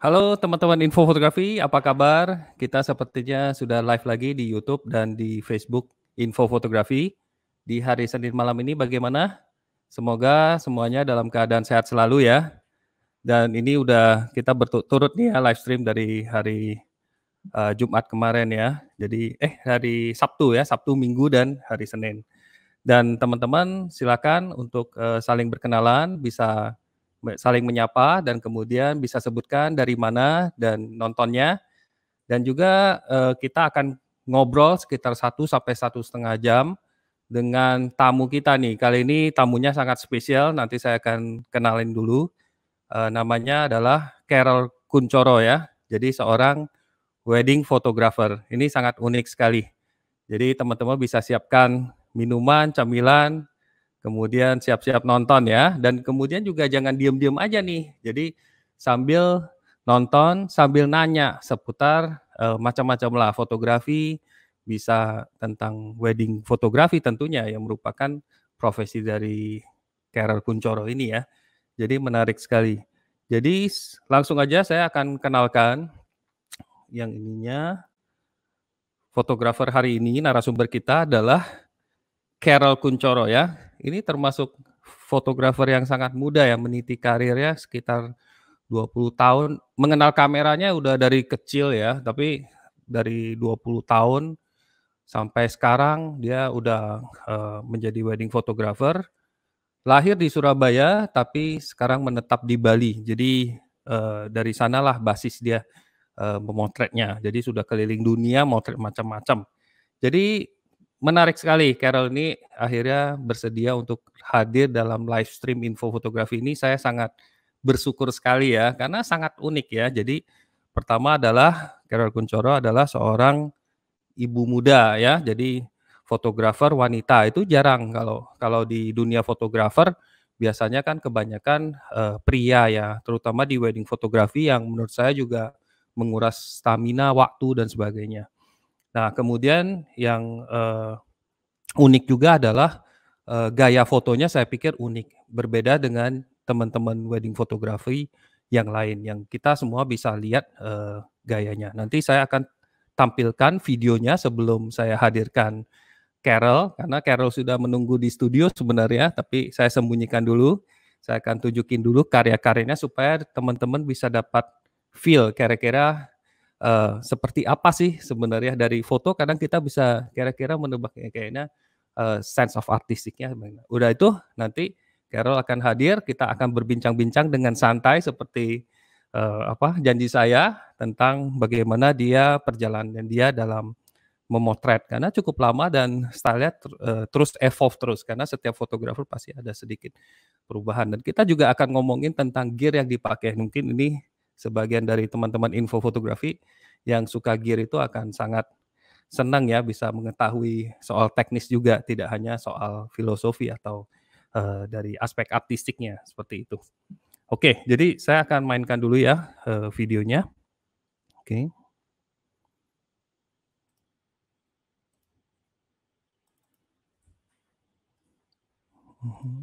Halo teman-teman Info Fotografi, apa kabar? Kita sepertinya sudah live lagi di YouTube dan di Facebook Info Fotografi. Di hari Senin malam ini bagaimana? Semoga semuanya dalam keadaan sehat selalu ya. Dan ini udah kita berturut-turut nih ya live stream dari hari uh, Jumat kemarin ya. Jadi eh hari Sabtu ya, Sabtu Minggu dan hari Senin. Dan teman-teman silakan untuk uh, saling berkenalan, bisa saling menyapa dan kemudian bisa sebutkan dari mana dan nontonnya. Dan juga uh, kita akan ngobrol sekitar satu sampai satu setengah jam dengan tamu kita nih. Kali ini tamunya sangat spesial, nanti saya akan kenalin dulu. uh, namanya adalah Carol Kuncoro ya. Jadi seorang wedding photographer. Ini sangat unik sekali. Jadi teman-teman bisa siapkan minuman, camilan, Kemudian siap-siap nonton ya dan kemudian juga jangan diem-diem aja nih. Jadi sambil nonton sambil nanya seputar uh, macam-macam lah fotografi bisa tentang wedding fotografi tentunya yang merupakan profesi dari Carol Kuncoro ini ya. Jadi menarik sekali. Jadi langsung aja saya akan kenalkan yang ininya fotografer hari ini narasumber kita adalah Carol Kuncoro ya. Ini termasuk fotografer yang sangat muda ya meniti karirnya sekitar 20 tahun. Mengenal kameranya udah dari kecil ya, tapi dari 20 tahun sampai sekarang dia udah uh, menjadi wedding photographer. Lahir di Surabaya tapi sekarang menetap di Bali. Jadi uh, dari sanalah basis dia uh, memotretnya. Jadi sudah keliling dunia motret macam-macam. Jadi menarik sekali Carol ini akhirnya bersedia untuk hadir dalam live stream info fotografi ini. Saya sangat bersyukur sekali ya karena sangat unik ya. Jadi pertama adalah Carol Kuncoro adalah seorang ibu muda ya. Jadi fotografer wanita itu jarang kalau kalau di dunia fotografer biasanya kan kebanyakan uh, pria ya, terutama di wedding fotografi yang menurut saya juga menguras stamina, waktu dan sebagainya. Nah, kemudian yang uh, unik juga adalah uh, gaya fotonya saya pikir unik, berbeda dengan teman-teman wedding fotografi yang lain yang kita semua bisa lihat uh, gayanya. Nanti saya akan tampilkan videonya sebelum saya hadirkan Carol karena Carol sudah menunggu di studio sebenarnya, tapi saya sembunyikan dulu. Saya akan tunjukin dulu karya-karyanya supaya teman-teman bisa dapat feel kira-kira uh, seperti apa sih sebenarnya dari foto kadang kita bisa kira-kira menebak ya, kayaknya uh, sense of artistiknya. Udah itu nanti Carol akan hadir, kita akan berbincang-bincang dengan santai seperti uh, apa janji saya tentang bagaimana dia perjalanan dia dalam memotret karena cukup lama dan stylenya ter, uh, terus evolve terus karena setiap fotografer pasti ada sedikit perubahan dan kita juga akan ngomongin tentang gear yang dipakai mungkin ini sebagian dari teman-teman info fotografi yang suka gear itu akan sangat senang ya bisa mengetahui soal teknis juga, tidak hanya soal filosofi atau uh, dari aspek artistiknya seperti itu. Oke, jadi saya akan mainkan dulu ya uh, videonya. Oke. Okay. Mhm.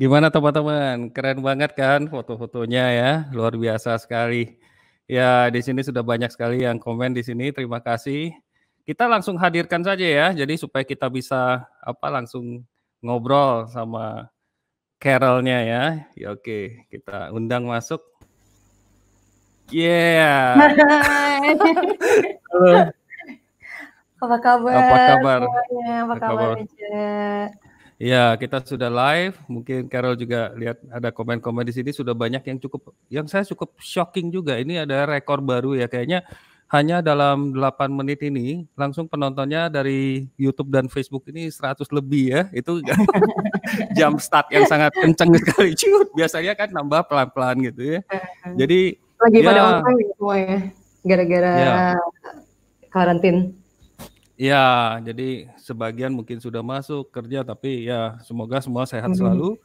Gimana teman-teman? Keren banget kan foto-fotonya ya, luar biasa sekali. Ya, di sini sudah banyak sekali yang komen di sini. Terima kasih. Kita langsung hadirkan saja ya. Jadi supaya kita bisa apa langsung ngobrol sama Carolnya ya. ya oke, kita undang masuk. Yeah. Halo. Apa kabar? Apa kabar? Apa kabar? apa kabar? Ya, kita sudah live. Mungkin Carol juga lihat ada komen-komen di sini sudah banyak yang cukup yang saya cukup shocking juga. Ini ada rekor baru ya kayaknya hanya dalam 8 menit ini langsung penontonnya dari YouTube dan Facebook ini 100 lebih ya. Itu jam start yang sangat kenceng sekali. Cuy, biasanya kan nambah pelan-pelan gitu ya. Eh, Jadi lagi ya, pada online ya, gara-gara ya. karantin. Ya, jadi sebagian mungkin sudah masuk kerja, tapi ya semoga semua sehat mm-hmm. selalu.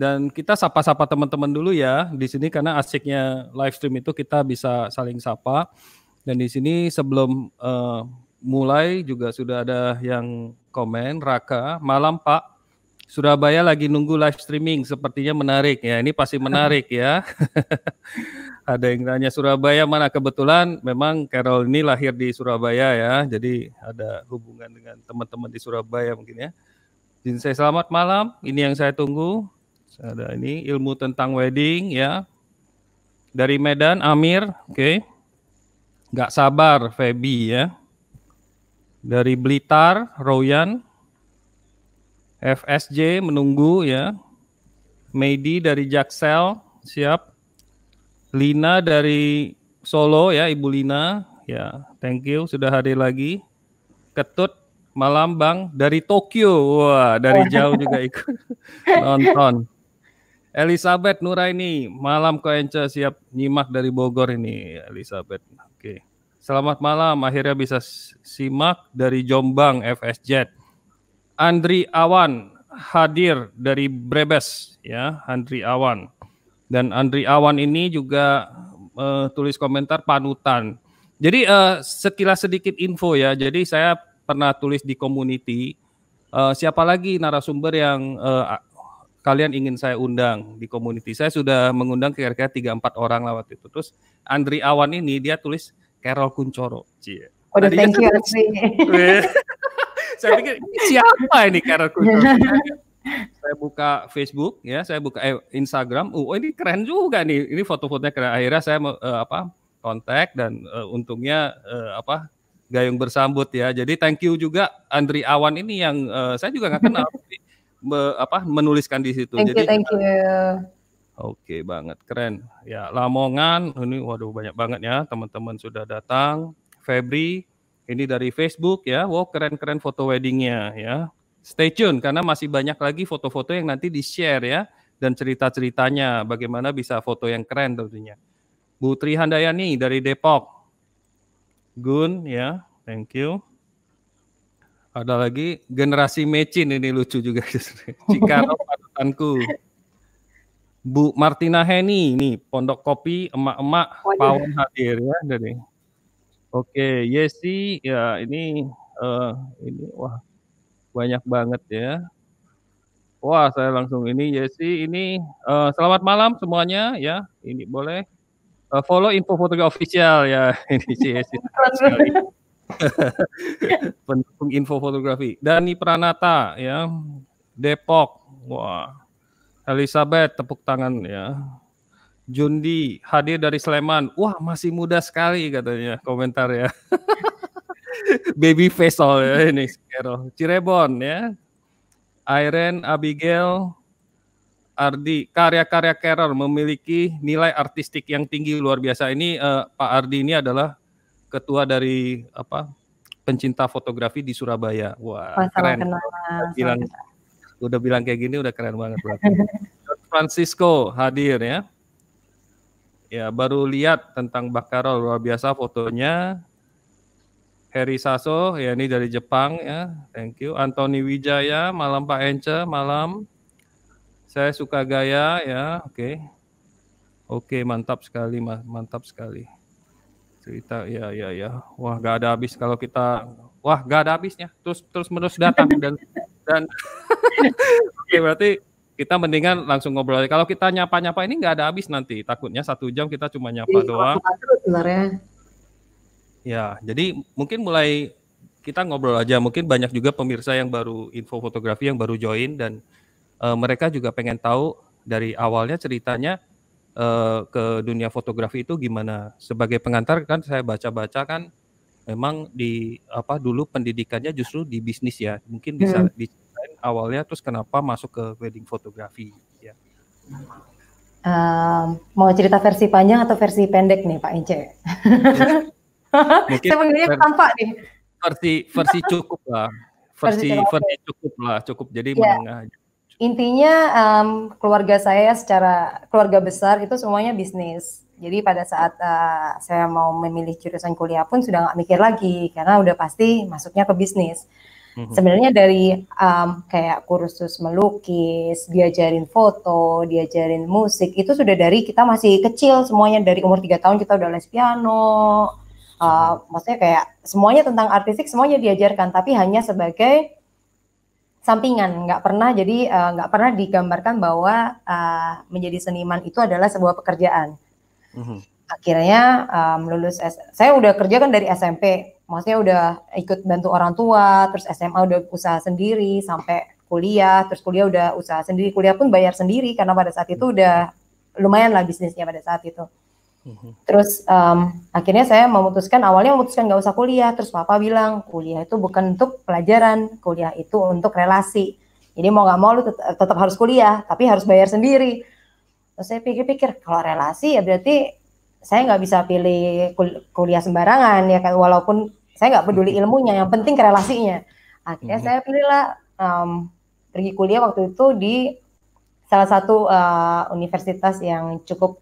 Dan kita sapa-sapa teman-teman dulu ya di sini karena asiknya live stream itu kita bisa saling sapa. Dan di sini sebelum uh, mulai juga sudah ada yang komen Raka, malam Pak. Surabaya lagi nunggu live streaming, sepertinya menarik ya. Ini pasti menarik ya. ada yang nanya Surabaya mana kebetulan memang Carol ini lahir di Surabaya ya, jadi ada hubungan dengan teman-teman di Surabaya mungkin ya. Jin saya selamat malam, ini yang saya tunggu. Ada ini ilmu tentang wedding ya. Dari Medan Amir, oke. Okay. sabar Feby ya. Dari Blitar Royan FSJ menunggu ya. Medi dari Jaksel siap Lina dari Solo ya, Ibu Lina. Ya, thank you sudah hadir lagi. Ketut malam Bang dari Tokyo. Wah, dari oh. jauh juga ikut nonton. Elizabeth Nuraini, malam Koenca siap nyimak dari Bogor ini Elizabeth. Oke. Selamat malam, akhirnya bisa simak dari Jombang FSJ. Andri Awan hadir dari Brebes ya, Andri Awan. Dan Andri Awan ini juga uh, tulis komentar panutan. Jadi uh, sekilas sedikit info ya. Jadi saya pernah tulis di community uh, siapa lagi narasumber yang uh, kalian ingin saya undang di community. Saya sudah mengundang kira-kira 3 4 orang lewat itu. Terus Andri Awan ini dia tulis Carol Kuncoro. Cie. Oh, thank you. saya pikir siapa ini Carol Kuncoro? saya buka Facebook ya, saya buka eh, Instagram. Oh, oh ini keren juga nih. Ini foto-fotonya keren. Akhirnya saya uh, apa kontak dan uh, untungnya uh, apa gayung bersambut ya. Jadi thank you juga Andri Awan ini yang uh, saya juga nggak kenal me, apa menuliskan di situ. Thank Jadi, you, thank you. Oke okay, banget, keren. Ya Lamongan, ini waduh banyak banget ya teman-teman sudah datang. Febri, ini dari Facebook ya. Wow keren-keren foto weddingnya ya. Stay tune karena masih banyak lagi foto-foto yang nanti di-share ya dan cerita-ceritanya bagaimana bisa foto yang keren tentunya. Bu Tri Handayani dari Depok. Gun ya, thank you. Ada lagi generasi mecin ini lucu juga. Cikaro patutanku. Bu Martina Heni nih Pondok Kopi emak-emak Pawon hadir ya dari. Oke, Yesi ya ini uh, ini wah banyak banget ya. Wah, saya langsung ini Yesi ya ini uh, selamat malam semuanya ya. Ini boleh uh, follow info fotografi official ya ini si Yesi. Ya Pendukung info fotografi. Dani Pranata ya. Depok. Wah. Elizabeth tepuk tangan ya. Jundi hadir dari Sleman. Wah, masih muda sekali katanya komentar ya. baby face all ya ini Skero. Cirebon ya. Iren, Abigail, Ardi, karya-karya Carol memiliki nilai artistik yang tinggi luar biasa. Ini uh, Pak Ardi ini adalah ketua dari apa? pencinta fotografi di Surabaya. Wah, oh, keren. Udah bilang udah bilang kayak gini udah keren banget berarti. Francisco hadir ya. Ya, baru lihat tentang Bakarol luar biasa fotonya. Heri Saso, ya ini dari Jepang ya. Thank you. Antoni Wijaya, malam Pak Ence, malam. Saya suka gaya ya. Oke. Okay. Oke, okay, mantap sekali, mantap sekali. Cerita ya ya ya. Wah, gak ada habis kalau kita wah, gak ada habisnya. Terus terus menerus datang dan dan Oke, okay, berarti kita mendingan langsung ngobrol aja. Kalau kita nyapa-nyapa ini nggak ada habis nanti. Takutnya satu jam kita cuma nyapa Jadi, iya, doang. Ya, jadi mungkin mulai kita ngobrol aja. Mungkin banyak juga pemirsa yang baru info fotografi yang baru join dan uh, mereka juga pengen tahu dari awalnya ceritanya uh, ke dunia fotografi itu gimana. Sebagai pengantar kan saya baca-baca kan memang di apa dulu pendidikannya justru di bisnis ya. Mungkin bisa hmm. diceritain awalnya terus kenapa masuk ke wedding fotografi ya. Um, mau cerita versi panjang atau versi pendek nih Pak Ence? Mungkin saya panggilnya tampak nih. Versi versi cukup lah. Versi versi, cukup lah, cukup jadi yeah. menengah. Intinya um, keluarga saya secara keluarga besar itu semuanya bisnis. Jadi pada saat uh, saya mau memilih jurusan kuliah pun sudah nggak mikir lagi karena udah pasti masuknya ke bisnis. Mm-hmm. Sebenarnya dari um, kayak kursus melukis, diajarin foto, diajarin musik itu sudah dari kita masih kecil semuanya dari umur tiga tahun kita udah les piano, uh, hmm. maksudnya kayak semuanya tentang artistik semuanya diajarkan tapi hanya sebagai sampingan nggak pernah jadi uh, nggak pernah digambarkan bahwa uh, menjadi seniman itu adalah sebuah pekerjaan mm-hmm. akhirnya um, lulus S saya udah kerja kan dari SMP maksudnya udah ikut bantu orang tua terus SMA udah usaha sendiri sampai kuliah terus kuliah udah usaha sendiri kuliah pun bayar sendiri karena pada saat itu hmm. udah lumayan lah bisnisnya pada saat itu Terus um, akhirnya saya memutuskan awalnya memutuskan nggak usah kuliah. Terus papa bilang kuliah itu bukan untuk pelajaran, kuliah itu untuk relasi. Jadi mau nggak mau lu tet tetap harus kuliah, tapi harus bayar sendiri. Terus saya pikir-pikir kalau relasi ya berarti saya nggak bisa pilih kul kuliah sembarangan ya kan walaupun saya nggak peduli mhm. ilmunya, yang penting relasinya. Akhirnya mm -hmm. saya pilihlah um, pergi kuliah waktu itu di salah satu uh, universitas yang cukup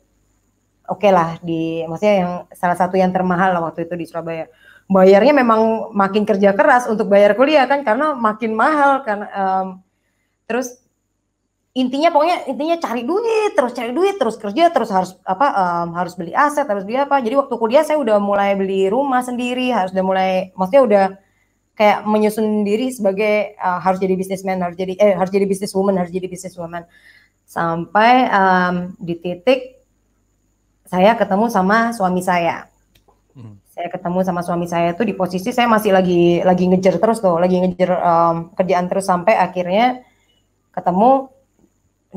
oke okay lah di maksudnya yang salah satu yang termahal lah waktu itu di Surabaya. Bayarnya memang makin kerja keras untuk bayar kuliah kan karena makin mahal kan um, terus intinya pokoknya intinya cari duit terus cari duit terus kerja terus harus apa um, harus beli aset harus beli apa jadi waktu kuliah saya udah mulai beli rumah sendiri harus udah mulai maksudnya udah kayak menyusun diri sebagai uh, harus jadi businessman harus jadi eh harus jadi businesswoman harus jadi businesswoman sampai um, di titik saya ketemu sama suami saya. Hmm. Saya ketemu sama suami saya itu di posisi saya masih lagi lagi ngejar terus tuh, lagi ngejar um, kerjaan terus sampai akhirnya ketemu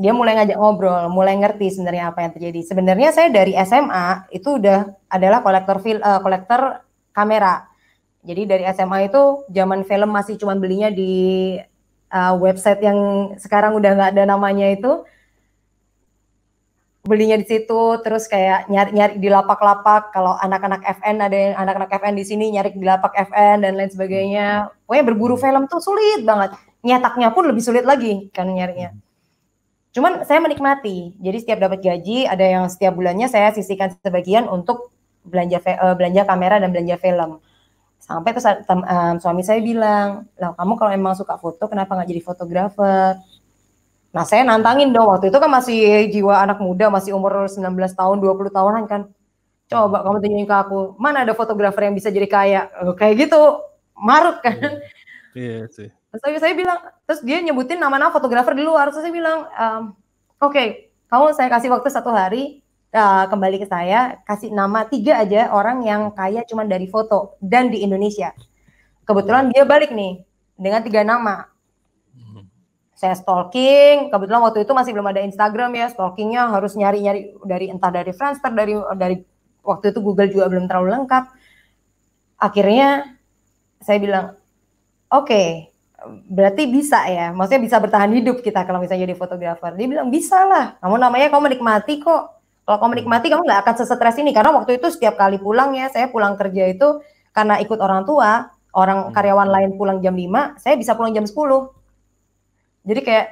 dia mulai ngajak ngobrol, mulai ngerti sebenarnya apa yang terjadi. Sebenarnya saya dari SMA itu udah adalah kolektor uh, kolektor kamera. Jadi dari SMA itu zaman film masih cuma belinya di uh, website yang sekarang udah nggak ada namanya itu belinya di situ terus kayak nyari-nyari di lapak-lapak kalau anak-anak FN ada yang anak-anak FN di sini nyari di lapak FN dan lain sebagainya pokoknya berburu hmm. film tuh sulit banget nyetaknya pun lebih sulit lagi kan nyarinya hmm. cuman saya menikmati jadi setiap dapat gaji ada yang setiap bulannya saya sisihkan sebagian untuk belanja eh, belanja kamera dan belanja film sampai tuh eh, um, suami saya bilang lah kamu kalau emang suka foto kenapa nggak jadi fotografer Nah saya nantangin dong waktu itu kan masih jiwa anak muda masih umur 19 tahun 20 tahunan kan. Coba kamu tunjukin ke aku mana ada fotografer yang bisa jadi kaya eh, kayak gitu maruk kan. Iya yeah, terus saya, saya bilang terus dia nyebutin nama-nama fotografer di luar terus saya bilang um, oke okay, kamu saya kasih waktu satu hari uh, kembali ke saya kasih nama tiga aja orang yang kaya cuma dari foto dan di Indonesia. Kebetulan dia balik nih dengan tiga nama saya stalking kebetulan waktu itu masih belum ada Instagram ya stalkingnya harus nyari nyari dari entah dari Friendster dari dari waktu itu Google juga belum terlalu lengkap akhirnya saya bilang oke okay, berarti bisa ya maksudnya bisa bertahan hidup kita kalau misalnya jadi fotografer dia bilang bisa lah kamu namanya kamu menikmati kok kalau kamu menikmati kamu nggak akan sesetres ini karena waktu itu setiap kali pulang ya saya pulang kerja itu karena ikut orang tua orang hmm. karyawan lain pulang jam 5 saya bisa pulang jam 10 jadi kayak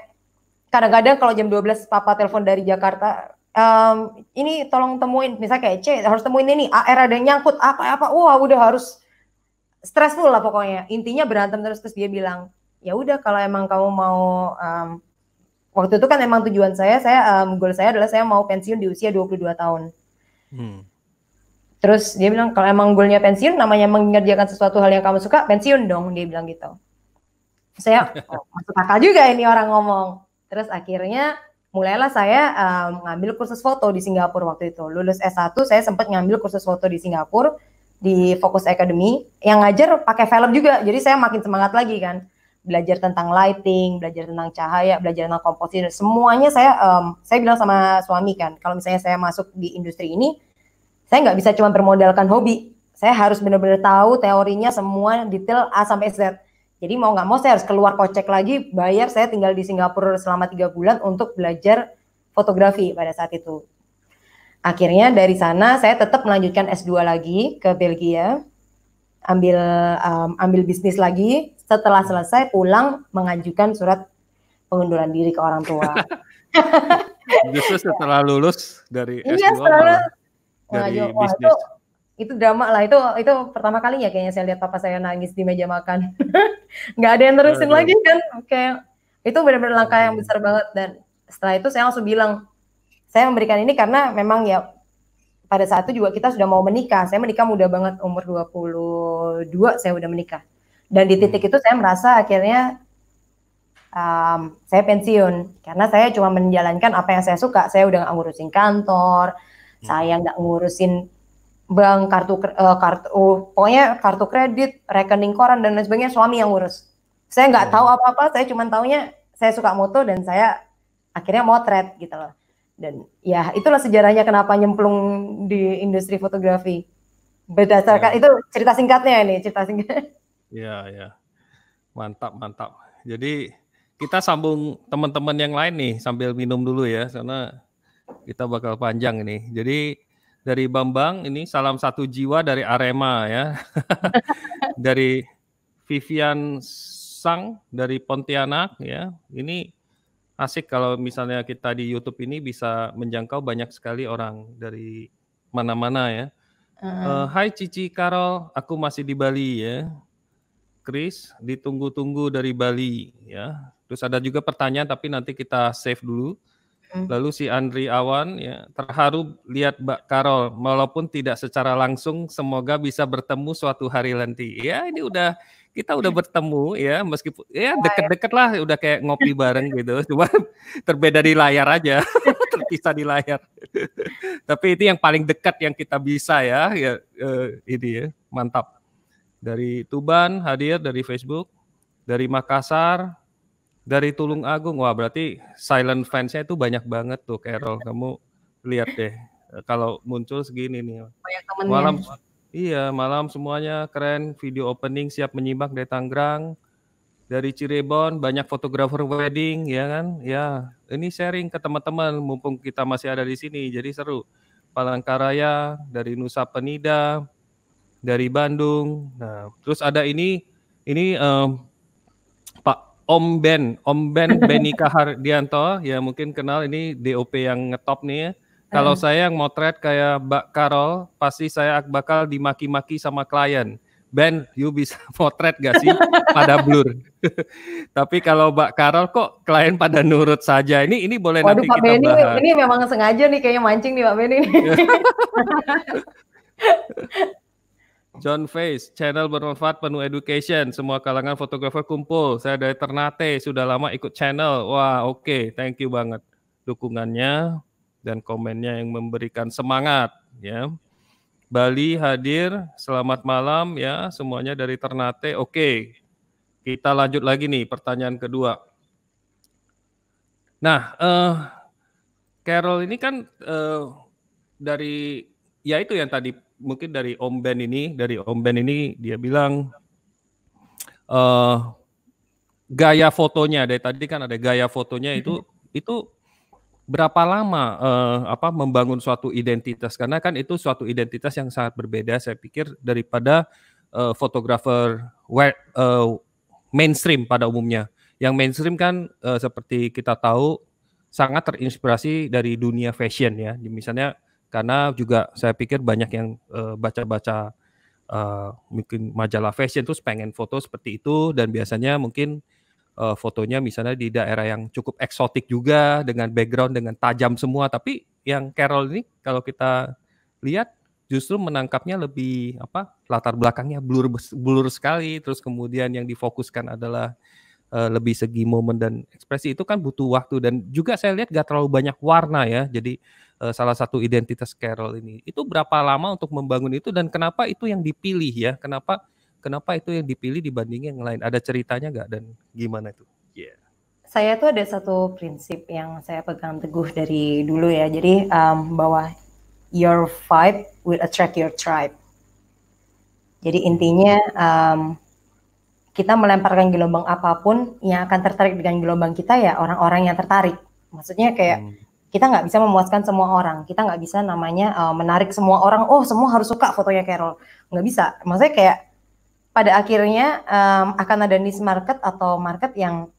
kadang-kadang kalau jam 12 papa telepon dari Jakarta, um, ini tolong temuin, misalnya kayak C harus temuin ini, AR ada yang nyangkut apa-apa, wah udah harus stressful lah pokoknya. Intinya berantem terus terus dia bilang, ya udah kalau emang kamu mau um, waktu itu kan emang tujuan saya, saya um, goal saya adalah saya mau pensiun di usia 22 tahun. Hmm. Terus dia bilang kalau emang goalnya pensiun, namanya mengerjakan sesuatu hal yang kamu suka, pensiun dong dia bilang gitu saya oh, masuk akal juga ini orang ngomong terus akhirnya mulailah saya um, ngambil kursus foto di Singapura waktu itu lulus S1 saya sempat ngambil kursus foto di Singapura di Focus Academy yang ngajar pakai film juga jadi saya makin semangat lagi kan belajar tentang lighting belajar tentang cahaya belajar tentang komposisi semuanya saya um, saya bilang sama suami kan kalau misalnya saya masuk di industri ini saya nggak bisa cuma bermodalkan hobi saya harus benar-benar tahu teorinya semua detail A sampai Z jadi mau nggak mau saya harus keluar kocek lagi, bayar saya tinggal di Singapura selama tiga bulan untuk belajar fotografi pada saat itu. Akhirnya dari sana saya tetap melanjutkan S2 lagi ke Belgia, ambil um, ambil bisnis lagi. Setelah selesai pulang mengajukan surat pengunduran diri ke orang tua. Justru setelah lulus dari S2 iya, setelah, dari bisnis. Itu, itu drama lah itu itu pertama kalinya kayaknya saya lihat papa saya nangis di meja makan nggak ada yang terusin lagi kan kayak itu benar-benar langkah yang besar banget dan setelah itu saya langsung bilang saya memberikan ini karena memang ya pada saat itu juga kita sudah mau menikah saya menikah muda banget umur 22 saya udah menikah dan di titik hmm. itu saya merasa akhirnya um, saya pensiun karena saya cuma menjalankan apa yang saya suka saya udah nggak ngurusin kantor saya hmm. nggak ngurusin bank kartu uh, kartu oh, pokoknya kartu kredit rekening koran dan lain sebagainya suami yang ngurus saya nggak oh. tahu apa apa saya cuma taunya saya suka moto dan saya akhirnya motret gitu loh dan ya itulah sejarahnya kenapa nyemplung di industri fotografi berdasarkan ya. itu cerita singkatnya ini cerita singkat ya ya mantap mantap jadi kita sambung teman-teman yang lain nih sambil minum dulu ya karena kita bakal panjang ini jadi dari Bambang ini salam satu jiwa dari Arema ya. dari Vivian Sang dari Pontianak ya. Ini asik kalau misalnya kita di YouTube ini bisa menjangkau banyak sekali orang dari mana-mana ya. Uh, Hai Cici Karol, aku masih di Bali ya. Chris, ditunggu-tunggu dari Bali ya. Terus ada juga pertanyaan tapi nanti kita save dulu. Hmm. Lalu si Andri Awan ya terharu lihat Mbak Karol, walaupun tidak secara langsung, semoga bisa bertemu suatu hari nanti. Ya ini udah kita udah hmm. bertemu ya meskipun ya, iya, ya deket-deket lah udah kayak ngopi bareng gitu, cuma terbeda di layar aja, terpisah di layar. Tapi itu yang paling dekat yang kita bisa ya, ya eh, ini ya mantap. Dari Tuban hadir dari Facebook, dari Makassar dari Tulung Agung, wah berarti silent fansnya itu banyak banget tuh Carol. Iya. Kamu lihat deh eh, kalau muncul segini nih. Malam, iya malam semuanya keren. Video opening siap menyimak dari Tangerang, dari Cirebon banyak fotografer wedding ya kan. Ya ini sharing ke teman-teman mumpung kita masih ada di sini jadi seru. Palangkaraya dari Nusa Penida dari Bandung. Nah terus ada ini ini um, Om Ben, Om Ben Benny Dianto ya mungkin kenal ini DOP yang ngetop nih ya. Kalau uh. saya yang motret kayak Mbak Carol pasti saya bakal dimaki-maki sama klien. Ben, you bisa motret gak sih pada blur? Tapi kalau Mbak Carol kok klien pada nurut saja. Ini ini boleh Waduh, nanti Pak kita Benny, bahas. Ini memang sengaja nih kayaknya mancing nih Pak Benny. John Face, channel bermanfaat penuh education. Semua kalangan fotografer kumpul. Saya dari Ternate, sudah lama ikut channel. Wah, oke. Okay. Thank you banget dukungannya dan komennya yang memberikan semangat ya. Bali hadir, selamat malam ya semuanya dari Ternate. Oke. Okay. Kita lanjut lagi nih pertanyaan kedua. Nah, uh, Carol ini kan uh, dari ya itu yang tadi mungkin dari Om Ben ini, dari Om Ben ini dia bilang uh, gaya fotonya dari tadi kan ada gaya fotonya itu hmm. itu berapa lama uh, apa membangun suatu identitas karena kan itu suatu identitas yang sangat berbeda saya pikir daripada uh, fotografer uh, mainstream pada umumnya. Yang mainstream kan uh, seperti kita tahu sangat terinspirasi dari dunia fashion ya. Misalnya karena juga saya pikir banyak yang eh, baca-baca uh, mungkin majalah fashion terus pengen foto seperti itu dan biasanya mungkin uh, fotonya misalnya di daerah yang cukup eksotik juga dengan background dengan tajam semua tapi yang Carol ini kalau kita lihat justru menangkapnya lebih apa latar belakangnya blur blur sekali terus kemudian yang difokuskan adalah uh, lebih segi momen dan ekspresi itu kan butuh waktu dan juga saya lihat gak terlalu banyak warna ya jadi uh, salah satu identitas Carol ini. Itu berapa lama untuk membangun itu dan kenapa itu yang dipilih ya? Kenapa kenapa itu yang dipilih dibanding yang lain? Ada ceritanya nggak dan gimana itu? Yeah. Saya tuh ada satu prinsip yang saya pegang teguh dari dulu ya. Jadi um, bahwa your vibe will attract your tribe. Jadi intinya um, kita melemparkan gelombang apapun yang akan tertarik dengan gelombang kita ya orang-orang yang tertarik. Maksudnya kayak hmm kita nggak bisa memuaskan semua orang. Kita nggak bisa namanya uh, menarik semua orang. Oh, semua harus suka fotonya Carol. Nggak bisa. Maksudnya kayak pada akhirnya um, akan ada niche market atau market yang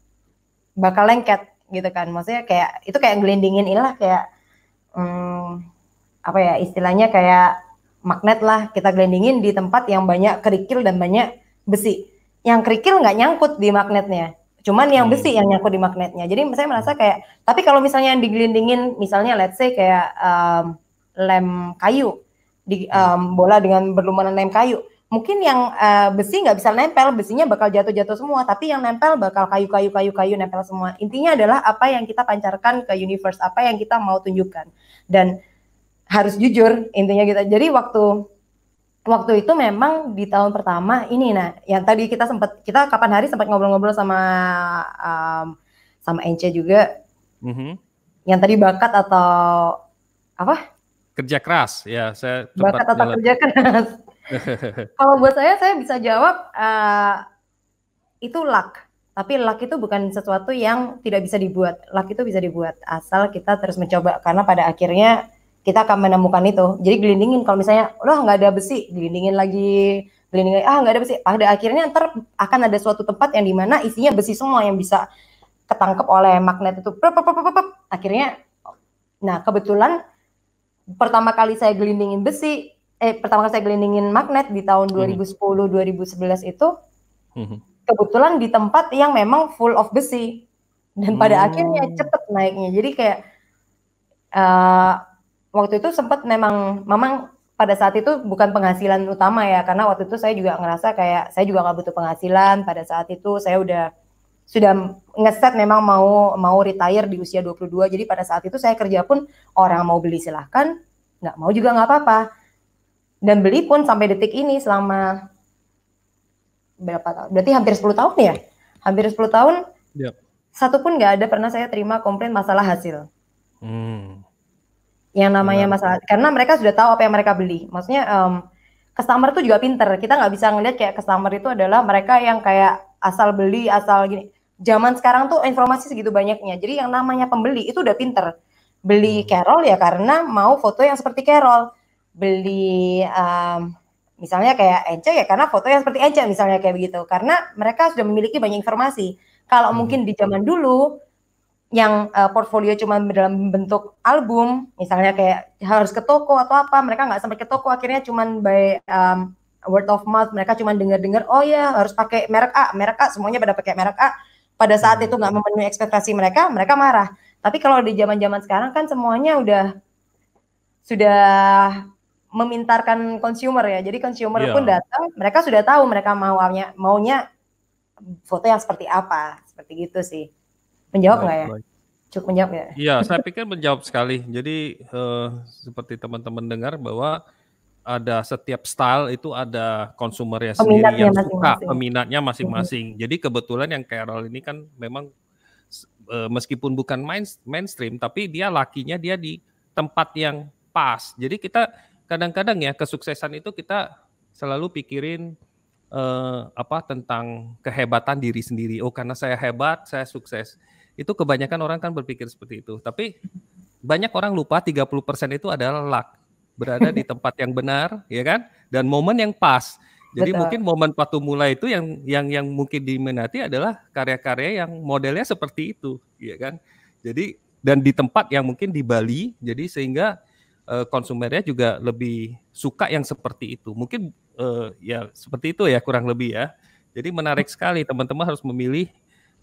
bakal lengket gitu kan. Maksudnya kayak itu kayak gelindingin ilah kayak um, apa ya istilahnya kayak magnet lah kita gelindingin di tempat yang banyak kerikil dan banyak besi. Yang kerikil nggak nyangkut di magnetnya. Cuman yang hmm. besi yang nyangkut di magnetnya. Jadi saya merasa kayak, tapi kalau misalnya yang digelindingin, misalnya let's say kayak um, lem kayu, di um, bola dengan berlumuran lem kayu, mungkin yang uh, besi nggak bisa nempel, besinya bakal jatuh-jatuh semua, tapi yang nempel bakal kayu-kayu kayu-kayu nempel semua. Intinya adalah apa yang kita pancarkan ke universe, apa yang kita mau tunjukkan. Dan harus jujur intinya kita. Gitu. Jadi waktu waktu itu memang di tahun pertama ini nah yang tadi kita sempat kita kapan hari sempat ngobrol-ngobrol sama um, sama Ence juga mm-hmm. yang tadi bakat atau apa kerja keras ya saya bakat atau jalan. kerja keras kalau buat saya saya bisa jawab uh, itu luck tapi luck itu bukan sesuatu yang tidak bisa dibuat luck itu bisa dibuat asal kita terus mencoba karena pada akhirnya kita akan menemukan itu. Jadi gelindingin kalau misalnya loh nggak ada besi, gelindingin lagi, gelindingin ah nggak ada besi. Pada akhirnya ntar akan ada suatu tempat yang dimana isinya besi semua yang bisa ketangkep oleh magnet itu. Akhirnya, nah kebetulan pertama kali saya gelindingin besi, eh pertama kali saya gelindingin magnet di tahun 2010 hmm. 2011 itu hmm. kebetulan di tempat yang memang full of besi dan pada hmm. akhirnya cepet naiknya. Jadi kayak uh, waktu itu sempat memang memang pada saat itu bukan penghasilan utama ya karena waktu itu saya juga ngerasa kayak saya juga nggak butuh penghasilan pada saat itu saya udah sudah ngeset memang mau mau retire di usia 22 jadi pada saat itu saya kerja pun orang mau beli silahkan nggak mau juga nggak apa-apa dan beli pun sampai detik ini selama berapa tahun berarti hampir 10 tahun ya hampir 10 tahun yep. Ya. satu pun nggak ada pernah saya terima komplain masalah hasil hmm yang namanya Benar. masalah karena mereka sudah tahu apa yang mereka beli maksudnya um, customer itu juga pinter kita nggak bisa ngelihat kayak customer itu adalah mereka yang kayak asal beli asal gini zaman sekarang tuh informasi segitu banyaknya jadi yang namanya pembeli itu udah pinter beli hmm. Carol ya karena mau foto yang seperti Carol beli um, misalnya kayak Ence ya karena foto yang seperti Ence misalnya kayak begitu karena mereka sudah memiliki banyak informasi kalau hmm. mungkin di zaman dulu yang uh, portfolio cuma dalam bentuk album, misalnya kayak harus ke toko atau apa, mereka nggak sampai ke toko, akhirnya cuma by um, word of mouth, mereka cuma dengar-dengar, oh ya harus pakai merek A, merek A, semuanya pada pakai merek A. Pada saat hmm. itu nggak memenuhi ekspektasi mereka, mereka marah. Tapi kalau di zaman-zaman sekarang kan semuanya udah sudah memintarkan consumer ya. Jadi consumer yeah. pun iya. datang, mereka sudah tahu mereka maunya maunya foto yang seperti apa, seperti gitu sih. Ya? Menjawab nggak ya? Cukup menjawab ya? Iya, saya pikir menjawab sekali. Jadi uh, seperti teman-teman dengar bahwa ada setiap style itu ada konsumer konsumernya sendiri yang masing -masing. suka peminatnya masing-masing. Mm -hmm. Jadi kebetulan yang Carol ini kan memang uh, meskipun bukan main, mainstream tapi dia lakinya dia di tempat yang pas. Jadi kita kadang-kadang ya kesuksesan itu kita selalu pikirin uh, apa tentang kehebatan diri sendiri. Oh karena saya hebat, saya sukses. Itu kebanyakan orang kan berpikir seperti itu. Tapi mm-hmm. banyak orang lupa 30% itu adalah luck. Berada di tempat yang benar, ya kan? Dan momen yang pas. Jadi Betul. mungkin momen waktu mulai itu yang yang yang mungkin diminati adalah karya-karya yang modelnya seperti itu, ya kan? Jadi dan di tempat yang mungkin di Bali, jadi sehingga uh, eh, konsumennya juga lebih suka yang seperti itu. Mungkin uh, ya seperti itu ya kurang lebih ya. Jadi menarik mm-hmm. sekali teman-teman harus memilih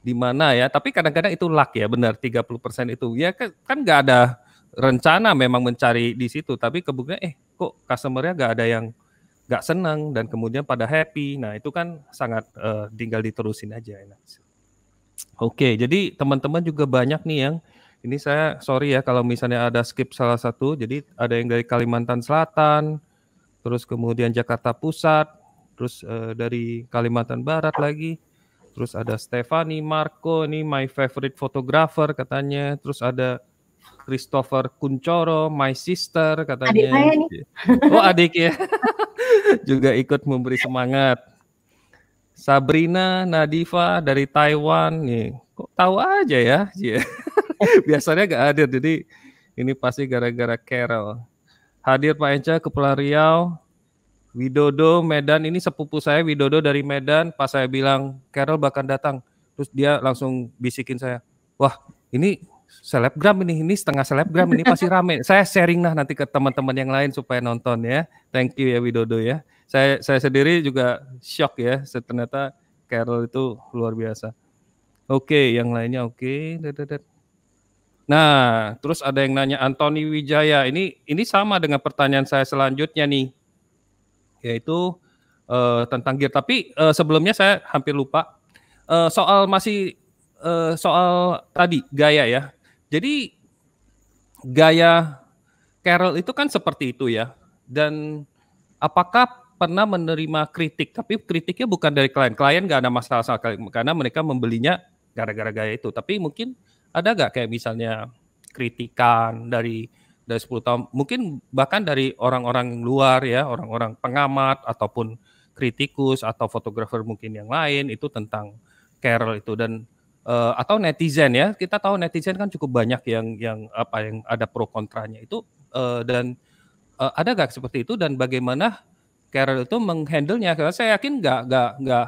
di mana ya. Tapi kadang-kadang itu luck ya, benar 30% itu. Ya kan nggak kan ada rencana memang mencari di situ, tapi kebuknya eh kok customer-nya nggak ada yang nggak senang dan kemudian pada happy. Nah itu kan sangat uh, tinggal diterusin aja. Ya. Oke, jadi teman-teman juga banyak nih yang ini saya sorry ya kalau misalnya ada skip salah satu. Jadi ada yang dari Kalimantan Selatan, terus kemudian Jakarta Pusat, terus uh, dari Kalimantan Barat lagi. Terus ada Stefani Marco ini my favorite photographer katanya. Terus ada Christopher Kuncoro, my sister katanya. Adik iya. Oh adik ya. Juga ikut memberi semangat. Sabrina Nadiva dari Taiwan nih. Kok tahu aja ya? Iya. Biasanya gak hadir jadi ini pasti gara-gara Carol. Hadir Pak Enca ke Pulau Riau, Widodo Medan ini sepupu saya Widodo dari Medan pas saya bilang Carol bahkan datang terus dia langsung bisikin saya wah ini selebgram ini ini setengah selebgram ini pasti rame saya sharing lah nanti ke teman-teman yang lain supaya nonton ya thank you ya Widodo ya saya saya sendiri juga shock ya ternyata Carol itu luar biasa oke yang lainnya oke okay. nah terus ada yang nanya Antoni Wijaya ini ini sama dengan pertanyaan saya selanjutnya nih yaitu uh, tentang gear. Tapi uh, sebelumnya saya hampir lupa uh, soal masih uh, soal tadi gaya ya. Jadi gaya Carol itu kan seperti itu ya. Dan apakah pernah menerima kritik? Tapi kritiknya bukan dari klien. Klien nggak ada masalah sama klien, karena mereka membelinya gara-gara gaya itu. Tapi mungkin ada nggak kayak misalnya kritikan dari dari 10 tahun mungkin bahkan dari orang-orang luar ya orang-orang pengamat ataupun kritikus atau fotografer mungkin yang lain itu tentang Carol itu dan uh, atau netizen ya kita tahu netizen kan cukup banyak yang yang apa yang ada pro kontranya itu uh, dan uh, ada gak seperti itu dan bagaimana Carol itu menghandlenya karena saya yakin nggak nggak nggak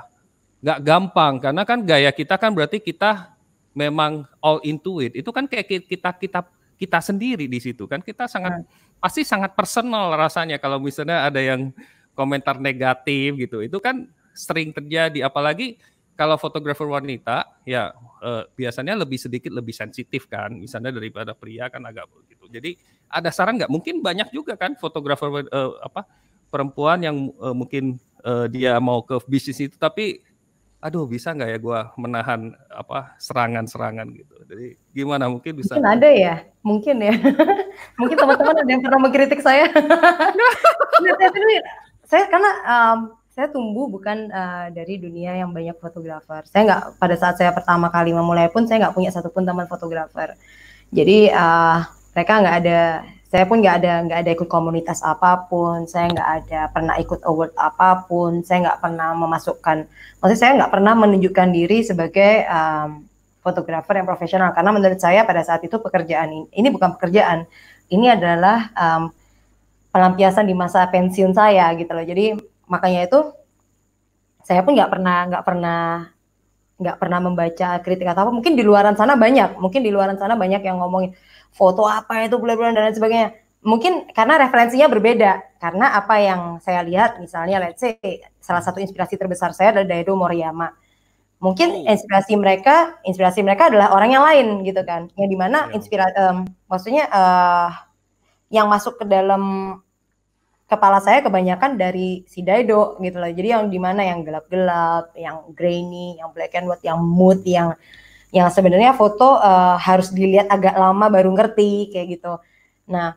nggak gampang karena kan gaya kita kan berarti kita memang all into it itu kan kayak kita kita kita sendiri di situ kan kita sangat nah. pasti sangat personal rasanya kalau misalnya ada yang komentar negatif gitu itu kan sering terjadi apalagi kalau fotografer wanita ya eh, biasanya lebih sedikit lebih sensitif kan misalnya daripada pria kan agak begitu jadi ada saran nggak mungkin banyak juga kan fotografer eh, apa perempuan yang eh, mungkin eh, dia mau ke bisnis itu tapi aduh bisa nggak ya gue menahan apa serangan-serangan gitu. Jadi gimana mungkin bisa? Mungkin ada ya, mungkin ya. mungkin teman-teman ada yang pernah mengkritik saya. Nah, saya karena um, saya tumbuh bukan uh, dari dunia yang banyak fotografer. Saya nggak pada saat saya pertama kali memulai pun saya nggak punya satupun teman fotografer. Jadi uh, mereka nggak ada saya pun nggak ada nggak ada ikut komunitas apapun saya nggak ada pernah ikut award apapun saya nggak pernah memasukkan maksud saya nggak pernah menunjukkan diri sebagai um, fotografer yang profesional karena menurut saya pada saat itu pekerjaan ini ini bukan pekerjaan ini adalah um, pelampiasan di masa pensiun saya gitu loh jadi makanya itu saya pun nggak pernah nggak pernah nggak pernah membaca kritik atau apa mungkin di luaran sana banyak mungkin di luaran sana banyak yang ngomongin foto apa itu bulan-bulan dan lain sebagainya mungkin karena referensinya berbeda karena apa yang saya lihat misalnya let's say salah satu inspirasi terbesar saya adalah Daido Moriyama mungkin hmm. inspirasi mereka inspirasi mereka adalah orang yang lain gitu kan yang dimana ya. inspirasi um, maksudnya uh, yang masuk ke dalam kepala saya kebanyakan dari si Daido gitu loh. Jadi yang dimana yang gelap-gelap, yang grainy, yang black and white, yang mood, yang yang sebenarnya foto uh, harus dilihat agak lama baru ngerti kayak gitu. Nah,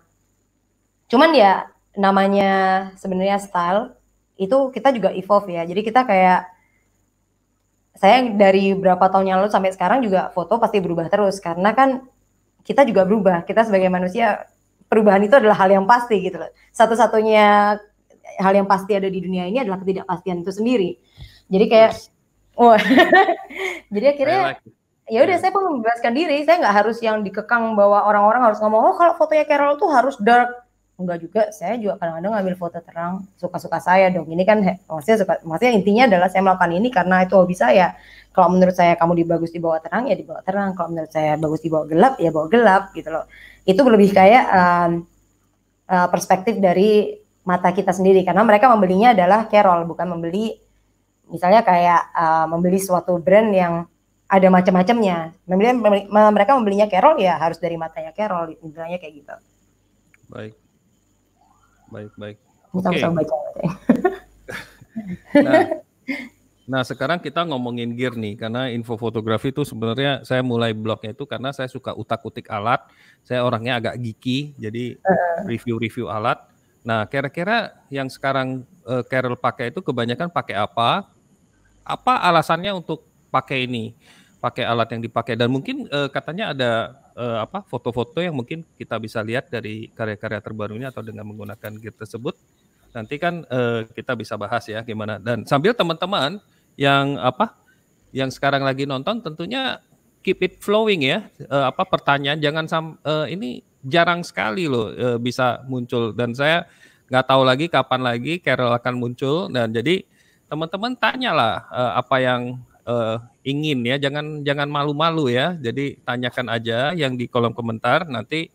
cuman ya namanya sebenarnya style itu kita juga evolve ya. Jadi kita kayak saya dari berapa tahun yang lalu sampai sekarang juga foto pasti berubah terus karena kan kita juga berubah. Kita sebagai manusia perubahan itu adalah hal yang pasti gitu loh. Satu-satunya hal yang pasti ada di dunia ini adalah ketidakpastian itu sendiri. Jadi kayak wah. Oh, jadi akhirnya ya udah iya. saya pun membebaskan diri, saya nggak harus yang dikekang bahwa orang-orang harus ngomong oh kalau fotonya Carol tuh harus dark. Enggak juga, saya juga kadang-kadang ngambil foto terang suka-suka saya dong. Ini kan maksudnya suka maksudnya intinya adalah saya melakukan ini karena itu hobi saya. Kalau menurut saya kamu dibagus dibawa terang ya dibawa terang, kalau menurut saya bagus dibawa gelap ya bawa gelap gitu loh itu lebih kayak um, perspektif dari mata kita sendiri karena mereka membelinya adalah Carol bukan membeli misalnya kayak uh, membeli suatu brand yang ada macam-macamnya. Mereka membelinya Carol ya harus dari matanya Carol, intinya kayak gitu. Baik, baik, baik. Oke. Okay. Baca, ya. nah, Nah sekarang kita ngomongin gear nih karena info fotografi itu sebenarnya saya mulai blognya itu karena saya suka utak-utik alat. Saya orangnya agak geeky jadi review-review alat. Nah kira-kira yang sekarang uh, Carol pakai itu kebanyakan pakai apa? Apa alasannya untuk pakai ini? Pakai alat yang dipakai dan mungkin uh, katanya ada uh, apa foto-foto yang mungkin kita bisa lihat dari karya-karya terbarunya atau dengan menggunakan gear tersebut. Nanti kan uh, kita bisa bahas ya gimana. Dan sambil teman-teman yang apa yang sekarang lagi nonton tentunya keep it flowing ya. Uh, apa pertanyaan jangan sam uh, ini jarang sekali loh uh, bisa muncul dan saya nggak tahu lagi kapan lagi Carol akan muncul dan jadi teman-teman tanyalah uh, apa yang uh, ingin ya jangan jangan malu-malu ya jadi tanyakan aja yang di kolom komentar nanti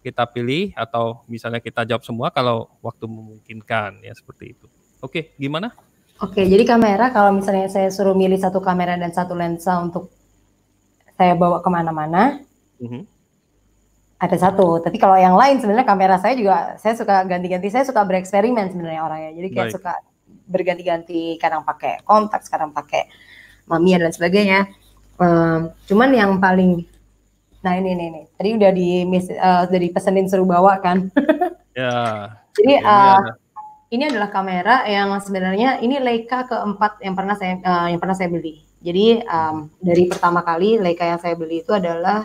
kita pilih atau misalnya kita jawab semua kalau waktu memungkinkan ya seperti itu. Oke, gimana? Oke, jadi kamera kalau misalnya saya suruh milih satu kamera dan satu lensa untuk saya bawa kemana-mana, mm-hmm. ada satu. Tapi kalau yang lain sebenarnya kamera saya juga saya suka ganti-ganti. Saya suka bereksperimen sebenarnya orangnya. Jadi kayak Baik. suka berganti-ganti. Kadang pakai kontak, sekarang pakai mamiya dan sebagainya. Um, cuman yang paling Nah ini nih, nih. tadi udah di uh, udah dipesenin suruh bawa kan? ya. Jadi ini, uh, ya. Eh, ini adalah kamera yang sebenarnya ini Leica keempat yang pernah saya uh, yang pernah saya beli. Jadi um, dari pertama kali Leica yang saya beli itu adalah